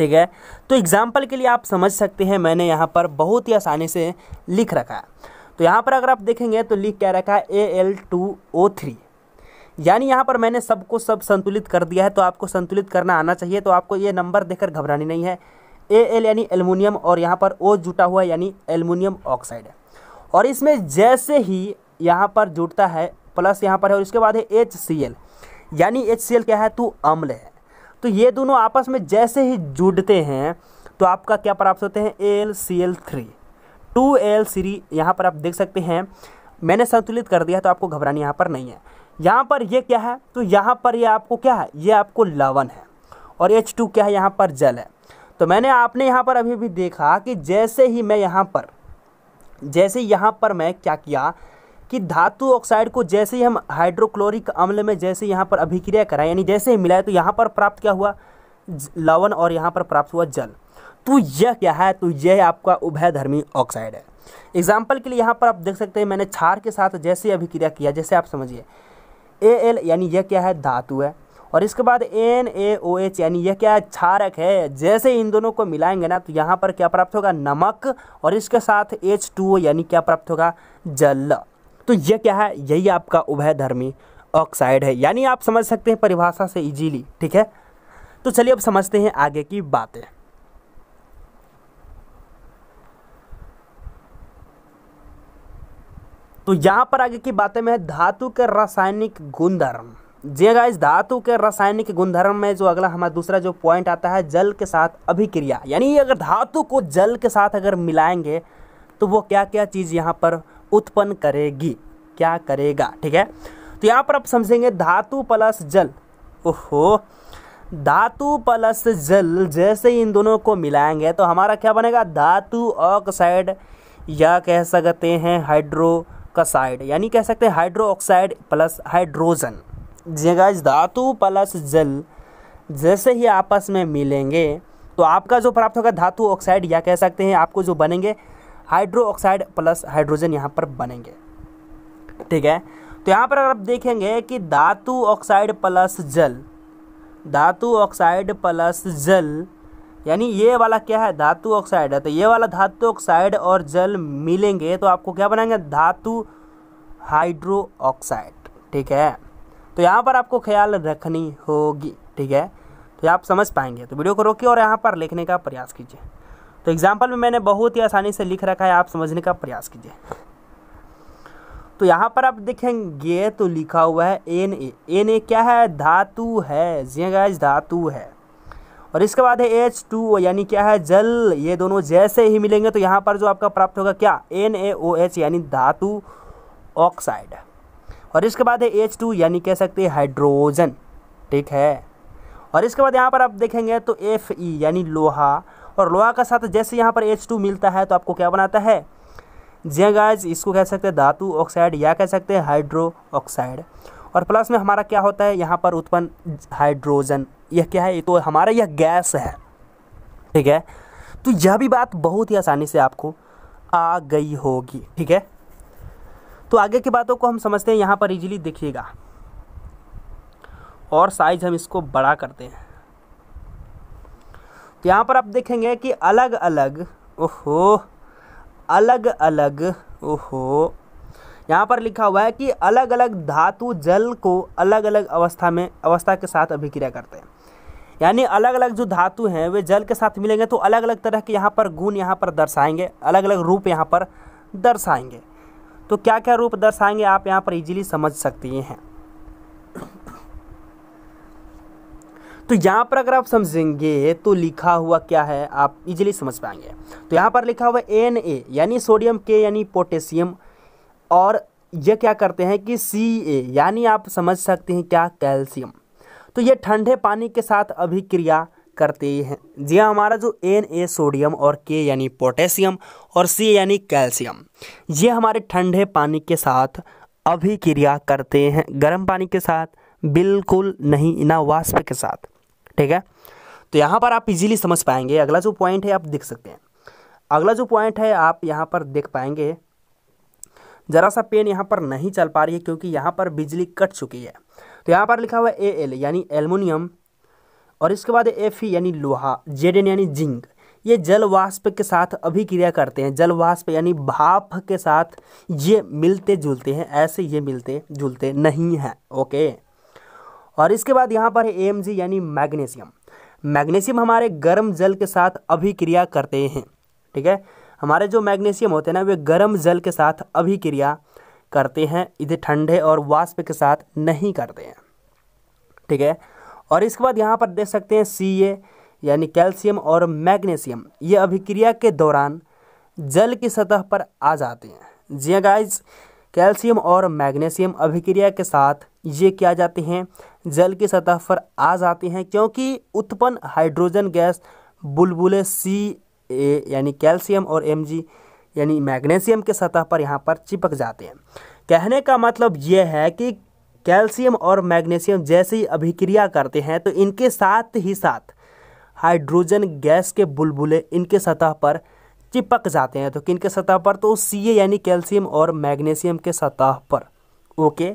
ठीक है तो एग्जाम्पल के लिए आप समझ सकते हैं मैंने यहाँ पर बहुत ही आसानी से लिख रखा है तो यहाँ पर अगर आप देखेंगे तो लिख क्या रखा है A L two O three यानी यहाँ पर मैंने सबको सब संतुलित कर दिया है तो आपको संतुलित करना आना चाहिए तो आपको ये नंबर देखकर घबरानी नहीं है ए एल यानी एलमिनियम और यहाँ पर ओ जुटा हुआ यानी एलमिनियम ऑक्साइड है और इसमें जैसे ही यहाँ पर जुटता है प्लस यहाँ पर है और इसके बाद है एच सी एल यानी एच सी एल क्या है तो अम्ल है तो ये दोनों आपस में जैसे ही जुड़ते हैं तो आपका क्या प्राप्त होते हैं L C L three two L सीरी यहाँ पर आप देख सकते हैं मैंने संतुलित कर दिया तो आपको घबराने यहाँ पर नहीं है यहाँ पर ये क्या है तो यहाँ पर ये आपको क्या है ये आपको लवन है और एच टू क्या है यहाँ पर जल है तो मैंने आपने यहाँ पर अभी भी देखा कि जैसे ही मैं यहाँ पर जैसे यहाँ पर मैं क्या किया कि धातु ऑक्साइड को जैसे ही हम हाइड्रोक्लोरिक अम्ल में जैसे यहाँ पर अभिक्रिया कराएं यानी जैसे ही मिलाए तो यहाँ पर प्राप्त क्या हुआ लवण और यहाँ पर प्राप्त हुआ जल तो यह क्या है तो यह आपका उभयधर्मी ऑक्साइड है एग्जाम्पल के लिए यहाँ पर आप देख सकते हैं मैंने छार के साथ जैसे अभिक्रिया किया जैसे आप समझिए ए एल यानी यह क्या है धातु है और इसके बाद एन ए ओ एच यानी यह क्या है क्षारक है जैसे इन दोनों को मिलाएंगे ना तो यहाँ पर क्या प्राप्त होगा नमक और इसके साथ एच टू यानी क्या प्राप्त होगा जल तो यह क्या है यही आपका उभयधर्मी ऑक्साइड है यानी आप समझ सकते हैं परिभाषा से इजीली ठीक है तो चलिए अब समझते हैं आगे की बातें तो यहां पर आगे की बातें में धातु के रासायनिक गुणधर्म जी इस हाँ धातु के रासायनिक गुणधर्म में जो अगला हमारा दूसरा जो पॉइंट आता है जल के साथ अभिक्रिया यानी अगर धातु को जल के साथ अगर मिलाएंगे तो वो क्या क्या चीज़ यहाँ पर उत्पन्न करेगी क्या करेगा ठीक है तो यहाँ पर आप समझेंगे धातु प्लस जल ओहो धातु प्लस जल जैसे ही इन दोनों को मिलाएंगे तो हमारा क्या बनेगा धातु ऑक्साइड या कह सकते हैं हाइड्रोकसाइड यानी कह सकते हैं हाइड्रो ऑक्साइड प्लस हाइड्रोजन जगह धातु प्लस जल जैसे ही आपस में मिलेंगे तो आपका जो प्राप्त होगा धातु ऑक्साइड या कह सकते हैं आपको जो बनेंगे हाइड्रो ऑक्साइड प्लस हाइड्रोजन यहाँ पर बनेंगे ठीक है तो यहाँ पर अगर आप देखेंगे कि धातु ऑक्साइड प्लस जल धातु ऑक्साइड प्लस जल यानी ये वाला क्या है धातु ऑक्साइड है तो ये वाला धातु ऑक्साइड और जल मिलेंगे तो आपको क्या बनाएंगे धातु हाइड्रो ऑक्साइड ठीक है तो यहाँ पर आपको ख्याल रखनी होगी ठीक है तो आप समझ पाएंगे तो वीडियो को रोकिए और यहाँ पर लिखने का प्रयास कीजिए तो एग्जाम्पल में मैंने बहुत ही आसानी से लिख रखा है आप समझने का प्रयास कीजिए तो यहाँ पर आप देखेंगे तो लिखा हुआ है एन ए एन ए क्या है धातु है जी गैज हाँ धातु है और इसके बाद है एच टू यानी क्या है जल ये दोनों जैसे ही मिलेंगे तो यहाँ पर जो आपका प्राप्त होगा क्या एन ए ओ एच यानी धातु ऑक्साइड और इसके बाद है एच टू यानी कह सकते हैं हाइड्रोजन ठीक है और इसके बाद यहाँ पर आप देखेंगे तो एफ ई यानी लोहा और लोहा का साथ जैसे यहाँ पर एच टू मिलता है तो आपको क्या बनाता है जिया हाँ गाइज इसको कह सकते हैं धातु ऑक्साइड या कह सकते हैं हाइड्रो ऑक्साइड और प्लस में हमारा क्या होता है यहाँ पर उत्पन्न हाइड्रोजन यह क्या है तो हमारा यह गैस है ठीक है तो यह भी बात बहुत ही आसानी से आपको आ गई होगी ठीक है तो आगे की बातों को हम समझते हैं यहाँ पर इजीली देखिएगा और साइज हम इसको बड़ा करते हैं तो यहाँ पर आप देखेंगे कि अलग अलग ओहो अलग अलग ओहो यहाँ पर लिखा हुआ है कि अलग अलग धातु जल को अलग अलग अवस्था में अवस्था के साथ अभिक्रिया करते हैं यानी अलग अलग जो धातु हैं वे जल के साथ मिलेंगे तो अलग अलग तरह के यहाँ पर गुण यहाँ पर दर्शाएंगे अलग अलग रूप यहाँ पर दर्शाएंगे तो क्या क्या रूप दर्शाएंगे आप यहाँ पर इजीली समझ सकती हैं तो यहाँ पर अगर आप समझेंगे तो लिखा हुआ क्या है आप इजीली समझ पाएंगे तो यहाँ पर लिखा हुआ एन ए यानी सोडियम के यानी पोटेशियम और ये क्या करते हैं कि सी ए यानी आप समझ सकते हैं क्या कैल्शियम तो ये ठंडे पानी के साथ अभिक्रिया करते हैं जी हाँ, हमारा जो एन ए सोडियम और के यानी पोटेशियम और सी यानी कैल्शियम ये हमारे ठंडे पानी के साथ अभिक्रिया करते हैं गर्म पानी के साथ बिल्कुल नहीं ना वाष्प के साथ ठीक है तो यहाँ पर आप इजीली समझ पाएंगे अगला जो पॉइंट है आप देख सकते हैं अगला जो पॉइंट है आप यहाँ पर देख पाएंगे ज़रा सा पेन यहाँ पर नहीं चल पा रही है क्योंकि यहाँ पर बिजली कट चुकी है तो यहाँ पर लिखा हुआ है ए एल यानी एलमोनियम और इसके बाद एफ ई यानी लोहा जेड एन यानी जिंक ये जल वाष्प के साथ अभिक्रिया करते हैं जल वाष्प यानी भाप के साथ ये मिलते जुलते हैं ऐसे ये मिलते जुलते नहीं हैं ओके और इसके बाद यहाँ पर है एम यानी मैग्नीशियम मैग्नीशियम हमारे गर्म जल के साथ अभिक्रिया करते हैं ठीक है हमारे जो मैग्नीशियम होते हैं ना वे गर्म जल के साथ अभिक्रिया करते हैं इधर ठंडे और वाष्प के साथ नहीं करते हैं ठीक है और इसके बाद यहाँ पर देख सकते हैं सी ए यानी कैल्शियम और मैग्नीशियम ये अभिक्रिया के दौरान जल की सतह पर आ जाते हैं जी गाइज हाँ, कैल्शियम और मैग्नीशियम अभिक्रिया के साथ ये क्या जाते हैं जल की सतह पर आ जाती हैं क्योंकि उत्पन्न हाइड्रोजन गैस बुलबुले सी ए यानी कैल्शियम और एम जी यानी मैग्नीशियम के सतह पर यहाँ पर चिपक जाते हैं कहने का मतलब यह है कि कैल्शियम और मैग्नीशियम ही अभिक्रिया करते हैं तो इनके साथ ही साथ हाइड्रोजन गैस के बुलबुले इनके सतह पर चिपक जाते हैं तो किन के सतह पर तो सी ए यानी कैल्शियम और मैग्नीशियम के सतह पर ओके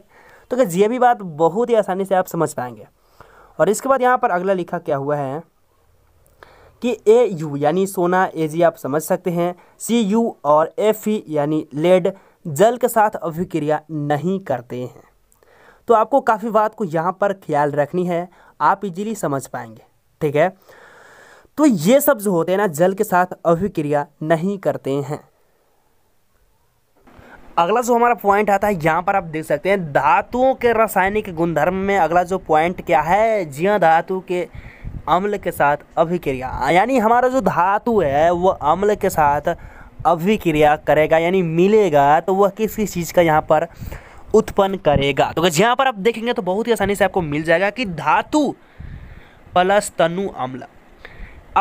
तो क्या ये भी बात बहुत ही आसानी से आप समझ पाएंगे और इसके बाद यहाँ पर अगला लिखा क्या हुआ है कि ए यू यानी सोना ए जी आप समझ सकते हैं सी यू और एफ ई e, यानी लेड जल के साथ अभिक्रिया नहीं करते हैं तो आपको काफ़ी बात को यहाँ पर ख्याल रखनी है आप इजीली समझ पाएंगे ठीक है तो ये सब जो होते हैं ना जल के साथ अभिक्रिया नहीं करते हैं अगला जो हमारा पॉइंट आता है यहाँ पर आप देख सकते हैं धातुओं के रासायनिक गुणधर्म में अगला जो पॉइंट क्या है जिया धातु के अम्ल के साथ अभिक्रिया यानी हमारा जो धातु है वह अम्ल के साथ अभिक्रिया करेगा यानी मिलेगा तो वह किस किस चीज़ का यहाँ पर उत्पन्न करेगा तो यहाँ पर आप देखेंगे तो बहुत ही आसानी से आपको मिल जाएगा कि धातु प्लस तनु अम्ल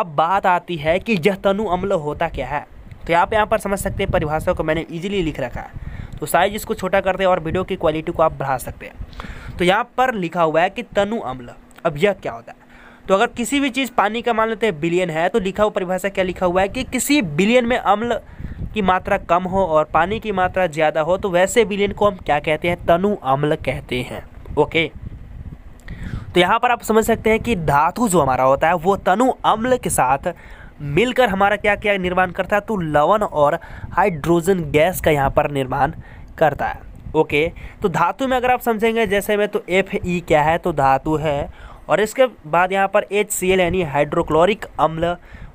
अब बात आती है कि यह तनु अम्ल होता क्या है तो आप यहाँ पर समझ सकते हैं परिभाषा को मैंने ईजिली लिख रखा है तो साइज इसको छोटा करते हैं और वीडियो की क्वालिटी को आप बढ़ा सकते हैं तो यहाँ पर लिखा हुआ है कि तनु अम्ल अब यह क्या होता है तो अगर किसी भी चीज़ पानी का मान लेते हैं बिलियन है तो लिखा हुआ परिभाषा क्या लिखा हुआ है कि किसी बिलियन में अम्ल की मात्रा कम हो और पानी की मात्रा ज़्यादा हो तो वैसे बिलियन को हम क्या कहते हैं तनु अम्ल कहते हैं ओके तो यहाँ पर आप समझ सकते हैं कि धातु जो हमारा होता है वो तनु अम्ल के साथ मिलकर हमारा क्या क्या निर्माण करता है तो लवण और हाइड्रोजन गैस का यहाँ पर निर्माण करता है ओके तो धातु में अगर आप समझेंगे जैसे में तो एफ ई क्या है तो धातु है और इसके बाद यहाँ पर एच सी एल यानी हाइड्रोक्लोरिक अम्ल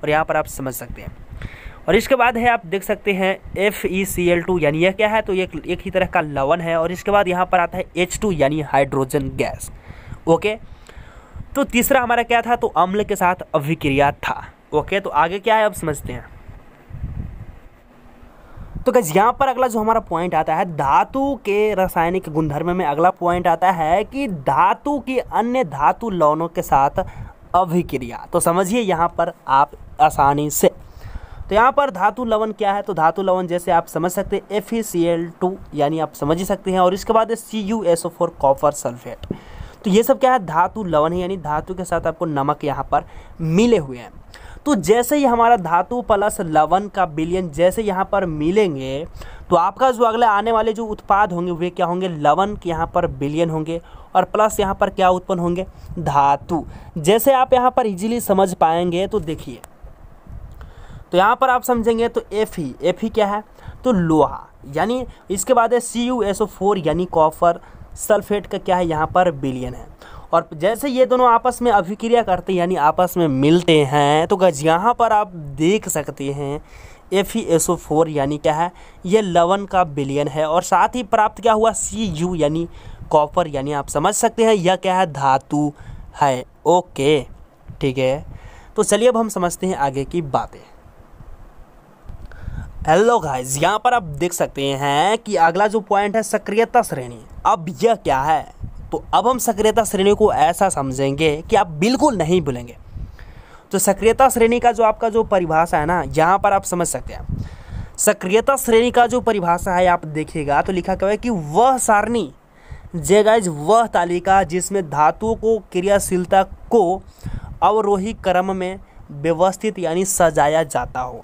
और यहाँ पर आप समझ सकते हैं और इसके बाद है आप देख सकते हैं F E C L two यानी यह क्या है तो एक एक ही तरह का लवण है और इसके बाद यहाँ पर आता है एच टू यानी हाइड्रोजन गैस ओके तो तीसरा हमारा क्या था तो अम्ल के साथ अभिक्रिया था ओके तो आगे क्या है अब समझते हैं तो गज यहाँ पर अगला जो हमारा पॉइंट आता है धातु के रासायनिक गुणधर्म में अगला पॉइंट आता है कि धातु की अन्य धातु लवणों के साथ अभिक्रिया तो समझिए यहाँ पर आप आसानी से तो यहाँ पर धातु लवण क्या है तो धातु लवण जैसे आप समझ सकते हैं एफ सी एल टू यानी आप समझ ही सकते हैं और इसके बाद C U S O four copper sulphate तो ये सब क्या है धातु लवण है यानी धातु के साथ आपको नमक यहाँ पर मिले हुए हैं तो जैसे ही हमारा धातु प्लस लवन का बिलियन जैसे यहाँ पर मिलेंगे तो आपका जो अगले आने वाले जो उत्पाद होंगे वे क्या होंगे लवन के यहाँ पर बिलियन होंगे और प्लस यहाँ पर क्या उत्पन्न होंगे धातु जैसे आप यहाँ पर इजीली समझ पाएंगे तो देखिए तो यहाँ पर आप समझेंगे तो एफ ही एफ ही क्या है तो लोहा यानी इसके बाद है C U S O four यानी कॉपर सल्फेट का क्या है यहाँ पर बिलियन है और जैसे ये दोनों आपस में अभिक्रिया करते हैं यानी आपस में मिलते हैं तो गज यहाँ पर आप देख सकते हैं F E S O four यानी क्या है ये लवन का बिलियन है और साथ ही प्राप्त क्या हुआ सी यू यानी कॉपर यानी आप समझ सकते हैं यह क्या है धातु है ओके ठीक है तो चलिए अब हम समझते हैं आगे की बातें हेलो गाइस यहाँ पर आप देख सकते हैं कि अगला जो पॉइंट है सक्रियता श्रेणी अब यह क्या है तो अब हम सक्रियता श्रेणी को ऐसा समझेंगे कि आप बिल्कुल नहीं भूलेंगे तो सक्रियता श्रेणी का जो आपका जो परिभाषा है ना यहाँ पर आप समझ सकते हैं सक्रियता श्रेणी का जो परिभाषा है आप देखिएगा तो लिखा गया है कि वह सारणी जे गाइज वह तालिका जिसमें धातुओं को क्रियाशीलता को अवरोही क्रम में व्यवस्थित यानी सजाया जाता हो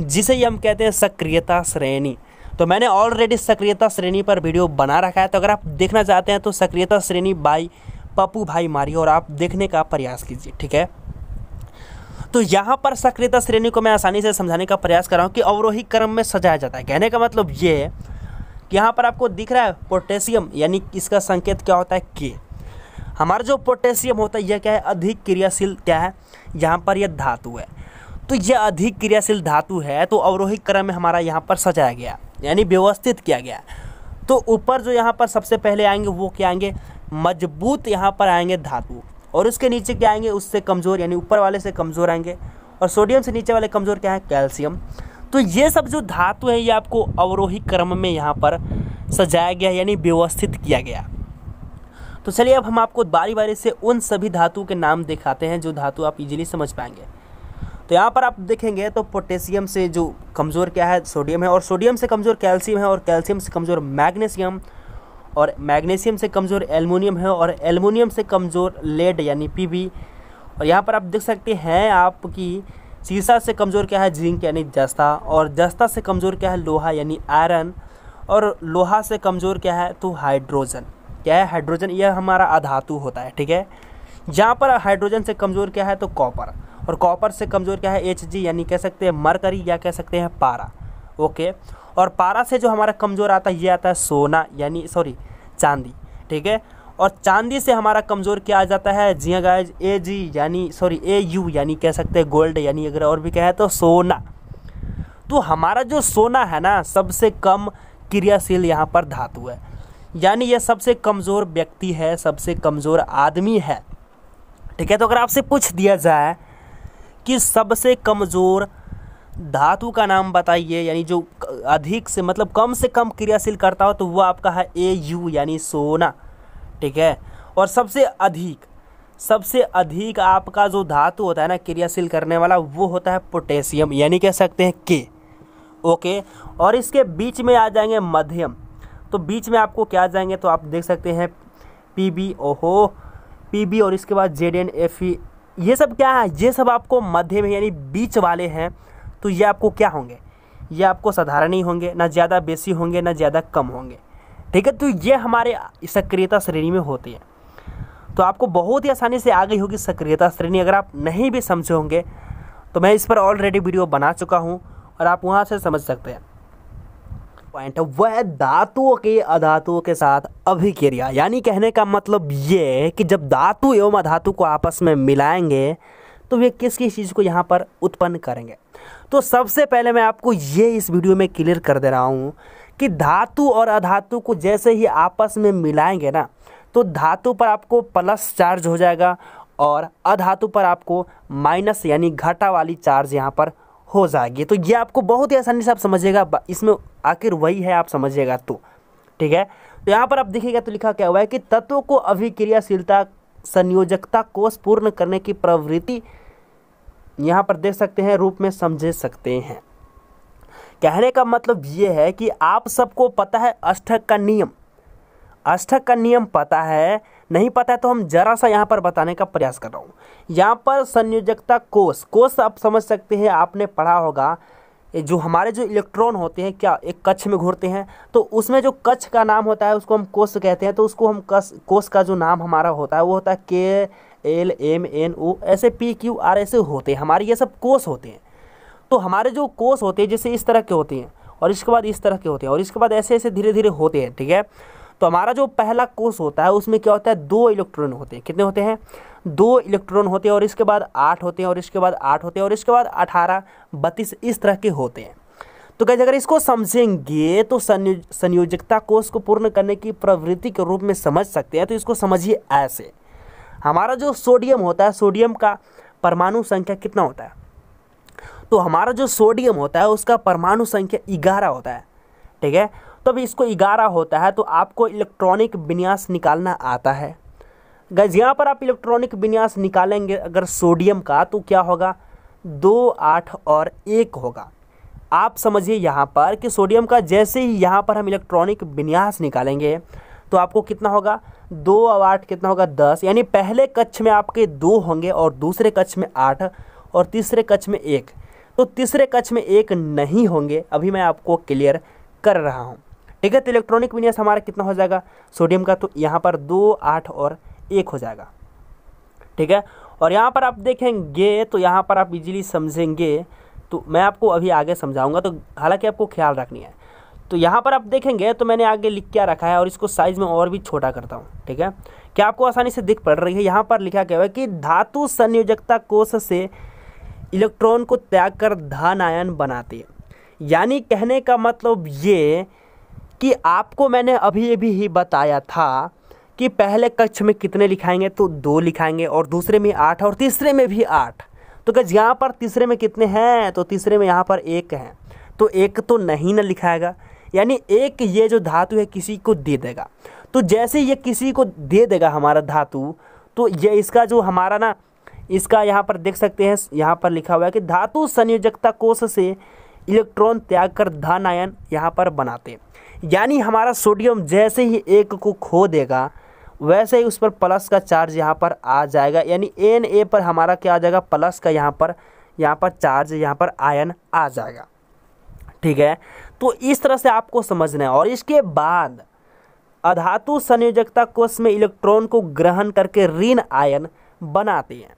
जिसे हम कहते हैं सक्रियता श्रेणी तो मैंने ऑलरेडी सक्रियता श्रेणी पर वीडियो बना रखा है तो अगर आप देखना चाहते हैं तो सक्रियता श्रेणी बाई पप्पू भाई मारियो और आप देखने का प्रयास कीजिए ठीक है तो यहाँ पर सक्रियता श्रेणी को मैं आसानी से समझाने का प्रयास कर रहा हूँ कि अवरोही क्रम में सजाया जाता है कहने का मतलब ये है कि यहाँ पर आपको दिख रहा है पोटेशियम यानी इसका संकेत क्या होता है के हमारा जो पोटेशियम होता है यह क्या है अधिक क्रियाशील क्या है यहाँ पर यह धातु है तो यह अधिक क्रियाशील धातु है तो अवरोही क्रम में हमारा यहाँ पर सजाया गया यानी व्यवस्थित किया गया तो ऊपर जो यहाँ पर सबसे पहले आएंगे वो क्या आएंगे मजबूत यहाँ पर आएंगे धातु और उसके नीचे क्या आएंगे उससे कमज़ोर यानी ऊपर वाले से कमज़ोर आएंगे और सोडियम से नीचे वाले कमज़ोर क्या है कैल्शियम तो ये सब जो धातु है ये आपको अवरोही क्रम में यहाँ पर सजाया गया यानी व्यवस्थित किया गया तो चलिए अब हम आपको बारी बारी से उन सभी धातु के नाम दिखाते हैं जो धातु आप इजीली समझ पाएंगे तो यहाँ पर आप देखेंगे तो पोटेशियम से जो कमज़ोर क्या है सोडियम है और सोडियम से कमज़ोर कैल्शियम है और कैल्शियम से कमज़ोर मैग्नीशियम और मैग्नीशियम से कमज़ोर एलमोनियम है और एलमोनियम से कमज़ोर लेड यानी पी और यहाँ पर आप देख सकते हैं आपकी शीशा से कमज़ोर क्या है जिंक यानी जस्ता और जस्ता से कमज़ोर क्या है लोहा यानी आयरन और लोहा से कमज़ोर क्या है तो हाइड्रोजन क्या है हाइड्रोजन यह हमारा अधातु होता है ठीक है जहाँ पर हाइड्रोजन से कमज़ोर क्या है तो कॉपर और कॉपर से कमज़ोर क्या है एच जी यानी कह सकते हैं मरकरी या कह सकते हैं पारा ओके और पारा से जो हमारा कमज़ोर आता है ये आता है सोना यानी सॉरी चांदी ठीक है और चांदी से हमारा कमज़ोर क्या आ जाता है जिया गाय ए जी हाँ यानी सॉरी ए यू यानी कह सकते हैं गोल्ड यानी अगर और भी कहें तो सोना तो हमारा जो सोना है ना सबसे कम क्रियाशील यहाँ पर धातु है यानी यह सबसे कमज़ोर व्यक्ति है सबसे कमज़ोर आदमी है ठीक है तो अगर आपसे पूछ दिया जाए कि सबसे कमज़ोर धातु का नाम बताइए यानी जो अधिक से मतलब कम से कम क्रियाशील करता हो तो वह आपका है ए यू यानी सोना ठीक है और सबसे अधिक सबसे अधिक आपका जो धातु होता है ना क्रियाशील करने वाला वो होता है पोटेशियम यानी कह सकते हैं के ओके और इसके बीच में आ जाएंगे मध्यम तो बीच में आपको क्या आ जाएंगे तो आप देख सकते हैं पी बी ओहो पी बी और इसके बाद जेड एन एफ ई ये सब क्या है ये सब आपको मध्य में यानी बीच वाले हैं तो ये आपको क्या होंगे ये आपको साधारण ही होंगे ना ज़्यादा बेसी होंगे ना ज़्यादा कम होंगे ठीक है तो ये हमारे सक्रियता श्रेणी में होती है तो आपको बहुत ही आसानी से आ गई होगी सक्रियता श्रेणी अगर आप नहीं भी समझे होंगे तो मैं इस पर ऑलरेडी वीडियो बना चुका हूँ और आप वहाँ से समझ सकते हैं पॉइंट है वह धातुओं के अधातुओं के साथ अभिक्रिया यानी कहने का मतलब ये है कि जब धातु एवं अधातु को आपस में मिलाएंगे तो वे किस किस चीज़ को यहाँ पर उत्पन्न करेंगे तो सबसे पहले मैं आपको ये इस वीडियो में क्लियर कर दे रहा हूँ कि धातु और अधातु को जैसे ही आपस में मिलाएंगे ना तो धातु पर आपको प्लस चार्ज हो जाएगा और अधातु पर आपको माइनस यानी घाटा वाली चार्ज यहाँ पर हो जाएगी तो ये आपको बहुत ही आसानी से आप समझिएगा इसमें आखिर वही है आप समझिएगा तो ठीक है तो यहाँ पर आप देखिएगा तो लिखा क्या हुआ है कि तत्वों को अभिक्रियाशीलता संयोजकता कोष पूर्ण करने की प्रवृत्ति यहाँ पर देख सकते हैं रूप में समझे सकते हैं कहने का मतलब ये है कि आप सबको पता है अष्टक का नियम अष्टक का नियम पता है नहीं पता है तो हम जरा सा यहाँ पर बताने का प्रयास कर रहा हूँ यहाँ पर संयोजकता कोष कोष आप समझ सकते हैं आपने पढ़ा होगा जो हमारे जो इलेक्ट्रॉन होते हैं क्या एक कच्छ में घूरते हैं तो उसमें जो कच्छ का नाम होता है उसको हम कोष कहते हैं तो उसको हम कस कोष का जो नाम हमारा होता है वो होता है के एल एम एन ओ ऐसे पी क्यू आर ऐसे होते हैं हमारे ये सब कोष होते हैं तो हमारे जो कोष होते हैं जैसे इस तरह के होते हैं और इसके बाद इस तरह के होते हैं और इसके बाद ऐसे ऐसे धीरे धीरे होते हैं ठीक है तो हमारा जो पहला कोष होता है उसमें क्या होता है दो इलेक्ट्रॉन होते हैं कितने होते हैं दो इलेक्ट्रॉन होते हैं और इसके बाद आठ होते हैं और इसके बाद आठ होते हैं और इसके बाद अठारह बत्तीस इस तरह के होते हैं तो कैसे अगर इसको समझेंगे तो संयोजकता कोष को पूर्ण करने की प्रवृत्ति के रूप में समझ सकते हैं तो इसको समझिए ऐसे हमारा जो सोडियम होता है सोडियम का परमाणु संख्या कितना होता है तो हमारा जो सोडियम होता है उसका परमाणु संख्या ग्यारह होता है ठीक है तब इसको ग्यारह होता है तो आपको इलेक्ट्रॉनिक विन्यास निकालना आता है गैस यहाँ पर आप इलेक्ट्रॉनिक विन्यास निकालेंगे अगर सोडियम का तो क्या होगा दो आठ और एक होगा आप समझिए यहाँ पर कि सोडियम का जैसे ही यहाँ पर हम इलेक्ट्रॉनिक विन्यास निकालेंगे तो आपको कितना होगा दो और आठ कितना होगा दस यानी पहले कक्ष में आपके दो होंगे और दूसरे कक्ष में आठ और तीसरे कक्ष में एक तो तीसरे कक्ष में एक नहीं होंगे अभी मैं आपको क्लियर कर रहा हूँ ठीक है तो इलेक्ट्रॉनिक विन्यास हमारा कितना हो जाएगा सोडियम का तो यहाँ पर दो आठ और एक हो जाएगा ठीक है और यहाँ पर आप देखेंगे तो यहाँ पर आप इजीली समझेंगे तो मैं आपको अभी आगे समझाऊंगा तो हालांकि आपको ख्याल रखनी है तो यहाँ पर आप देखेंगे तो मैंने आगे लिख क्या रखा है और इसको साइज़ में और भी छोटा करता हूँ ठीक है क्या आपको आसानी से दिख पड़ रही है यहाँ पर लिखा गया है कि धातु संयोजकता कोष से इलेक्ट्रॉन को त्याग कर धन आयन बनाती है यानी कहने का मतलब ये कि आपको मैंने अभी अभी ही बताया था कि पहले कक्ष में कितने लिखाएंगे तो दो लिखाएंगे और दूसरे में आठ और तीसरे में भी आठ तो क्या यहाँ पर तीसरे में कितने हैं तो तीसरे में यहाँ पर एक हैं तो एक तो नहीं ना लिखाएगा यानी एक ये जो धातु है किसी को दे देगा तो जैसे ये किसी को दे देगा हमारा धातु तो ये इसका जो हमारा ना इसका यहाँ पर देख सकते हैं यहाँ पर लिखा हुआ है कि धातु संयोजकता कोष से इलेक्ट्रॉन त्याग कर धन आयन यहाँ पर बनाते हैं यानी हमारा सोडियम जैसे ही एक को खो देगा वैसे ही उस पर प्लस का चार्ज यहाँ पर आ जाएगा यानी एन ए पर हमारा क्या आ जाएगा प्लस का यहाँ पर यहाँ पर चार्ज यहाँ पर आयन आ जाएगा ठीक है तो इस तरह से आपको समझना है और इसके बाद अधातु संयोजकता कोष में इलेक्ट्रॉन को ग्रहण करके ऋण आयन बनाती हैं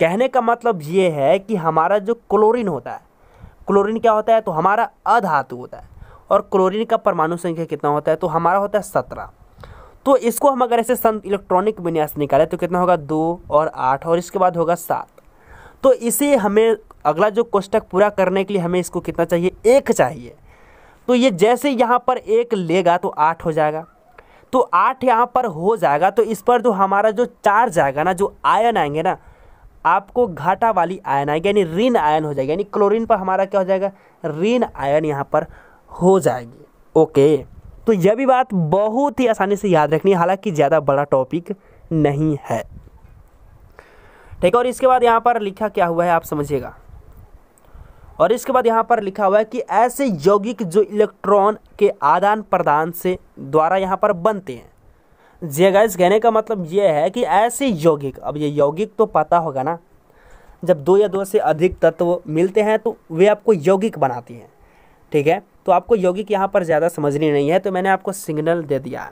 कहने का मतलब ये है कि हमारा जो क्लोरीन होता है क्लोरीन क्या होता है तो हमारा अधातु होता है और क्लोरीन का परमाणु संख्या कितना होता है तो हमारा होता है सत्रह तो इसको हम अगर ऐसे संत इलेक्ट्रॉनिक विन्यास निकालें तो कितना होगा दो और आठ और इसके बाद होगा सात तो इसे हमें अगला जो कोष्टक पूरा करने के लिए हमें इसको कितना चाहिए एक चाहिए तो ये जैसे यहाँ पर एक लेगा तो आठ हो जाएगा तो आठ यहाँ पर हो जाएगा तो इस पर जो हमारा जो चार्ज आएगा ना जो आयन आएंगे ना आपको घाटा वाली आयन आएगी यानी ऋण आयन हो जाएगा यानी क्लोरीन पर हमारा क्या हो जाएगा ऋण आयन यहाँ पर हो जाएगी ओके तो यह भी बात बहुत ही आसानी से याद रखनी है हालांकि ज़्यादा बड़ा टॉपिक नहीं है ठीक है और इसके बाद यहाँ पर लिखा क्या हुआ है आप समझिएगा और इसके बाद यहाँ पर लिखा हुआ है कि ऐसे यौगिक जो इलेक्ट्रॉन के आदान प्रदान से द्वारा यहाँ पर बनते हैं जी गैस हाँ कहने का मतलब ये है कि ऐसे यौगिक अब ये यौगिक तो पता होगा ना जब दो या दो से अधिक तत्व मिलते हैं तो वे आपको यौगिक बनाती हैं ठीक है तो आपको यौगिक यहाँ पर ज़्यादा समझनी नहीं है तो मैंने आपको सिग्नल दे दिया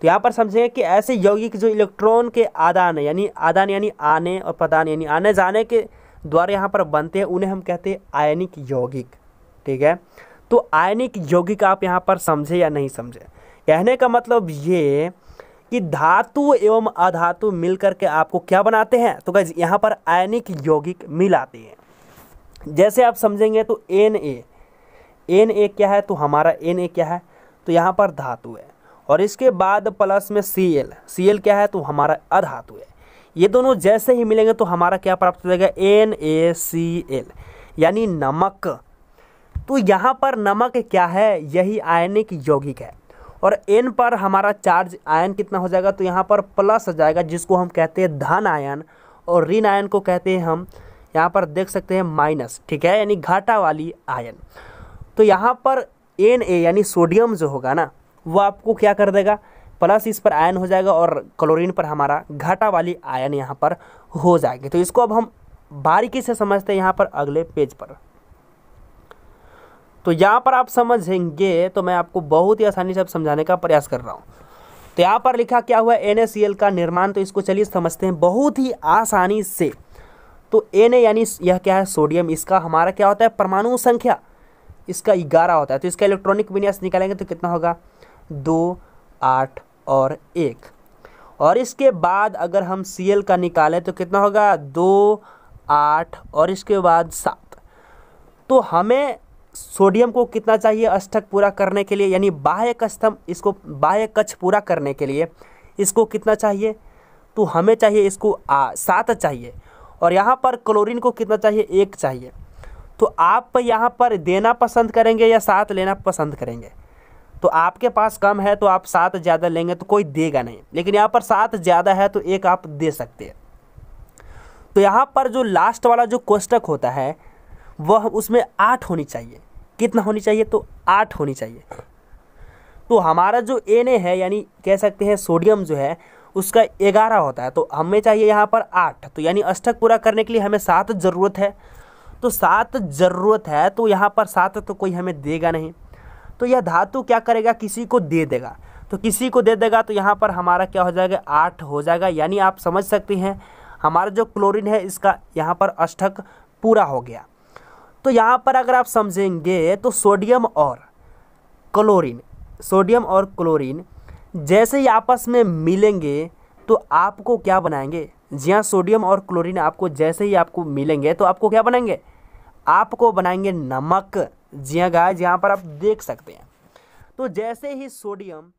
तो यहाँ पर समझेंगे कि ऐसे यौगिक जो इलेक्ट्रॉन के आदान यानी आदान यानी आने और प्रदान यानी आने जाने के द्वारा यहाँ पर बनते हैं उन्हें हम कहते हैं आयनिक यौगिक ठीक है तो आयनिक यौगिक आप यहाँ पर समझे या नहीं समझे कहने का मतलब ये कि धातु एवं अधातु मिलकर के आपको क्या बनाते हैं तो क्या यहाँ पर आयनिक यौगिक मिलाते हैं जैसे आप समझेंगे तो एन ए एन ए क्या है तो हमारा एन ए क्या है तो यहाँ पर धातु है और इसके बाद प्लस में सी एल सी एल क्या है तो हमारा अधातु है ये दोनों जैसे ही मिलेंगे तो हमारा क्या प्राप्त हो जाएगा एन ए सी एल यानी नमक तो यहाँ पर नमक क्या है यही आयनिक यौगिक है और एन पर हमारा चार्ज आयन कितना हो जाएगा तो यहाँ पर प्लस हो जाएगा जिसको हम कहते हैं धन आयन और ऋण आयन को कहते हैं हम यहाँ पर देख सकते हैं माइनस ठीक है यानी घाटा वाली आयन तो यहाँ पर एन ए यानी सोडियम जो होगा ना वो आपको क्या कर देगा प्लस इस पर आयन हो जाएगा और क्लोरीन पर हमारा घाटा वाली आयन यहाँ पर हो जाएगी तो इसको अब हम बारीकी से समझते हैं यहाँ पर अगले पेज पर तो यहाँ पर आप समझेंगे तो मैं आपको बहुत ही आसानी से अब समझाने का प्रयास कर रहा हूँ तो यहाँ पर लिखा क्या हुआ एन का निर्माण तो इसको चलिए समझते हैं बहुत ही आसानी से तो एन यानी यह क्या है सोडियम इसका हमारा क्या होता है परमाणु संख्या इसका ग्यारह होता है तो इसका इलेक्ट्रॉनिक विन्यास निकालेंगे तो कितना होगा दो आठ और एक और इसके बाद अगर हम सी एल का निकालें तो कितना होगा दो आठ और इसके बाद सात तो हमें सोडियम को कितना चाहिए अष्टक पूरा करने के लिए यानी बाह्य कस्तम इसको बाह्य कच्छ पूरा करने के लिए इसको कितना चाहिए तो हमें चाहिए इसको सात चाहिए और यहाँ पर क्लोरीन को कितना चाहिए एक चाहिए तो आप यहाँ पर देना पसंद करेंगे या साथ लेना पसंद करेंगे तो आपके पास कम है तो आप सात ज़्यादा लेंगे तो कोई देगा नहीं लेकिन यहाँ पर सात ज़्यादा है तो एक आप दे सकते हैं तो यहाँ पर जो लास्ट वाला जो कोष्टक होता है वह उसमें आठ होनी चाहिए कितना होनी चाहिए तो आठ होनी चाहिए तो हमारा जो एन है यानी कह सकते हैं सोडियम जो है उसका ग्यारह होता है तो हमें चाहिए यहाँ पर आठ तो यानी अष्टक पूरा करने के लिए हमें सात ज़रूरत है तो सात ज़रूरत है तो यहाँ पर सात तो कोई हमें देगा नहीं तो यह धातु क्या करेगा किसी को दे देगा तो किसी को दे देगा तो यहाँ पर हमारा क्या हो जाएगा आठ हो जाएगा यानी आप समझ सकते हैं हमारा जो क्लोरीन है इसका यहाँ पर अष्टक पूरा हो गया तो यहाँ पर अगर आप समझेंगे तो सोडियम और क्लोरीन सोडियम और क्लोरीन जैसे ही आपस में मिलेंगे तो आपको क्या बनाएंगे जी हाँ सोडियम और क्लोरीन आपको जैसे ही आपको मिलेंगे तो आपको क्या बनाएंगे आपको बनाएंगे नमक जी हाँ गाय जहाँ पर आप देख सकते हैं तो जैसे ही सोडियम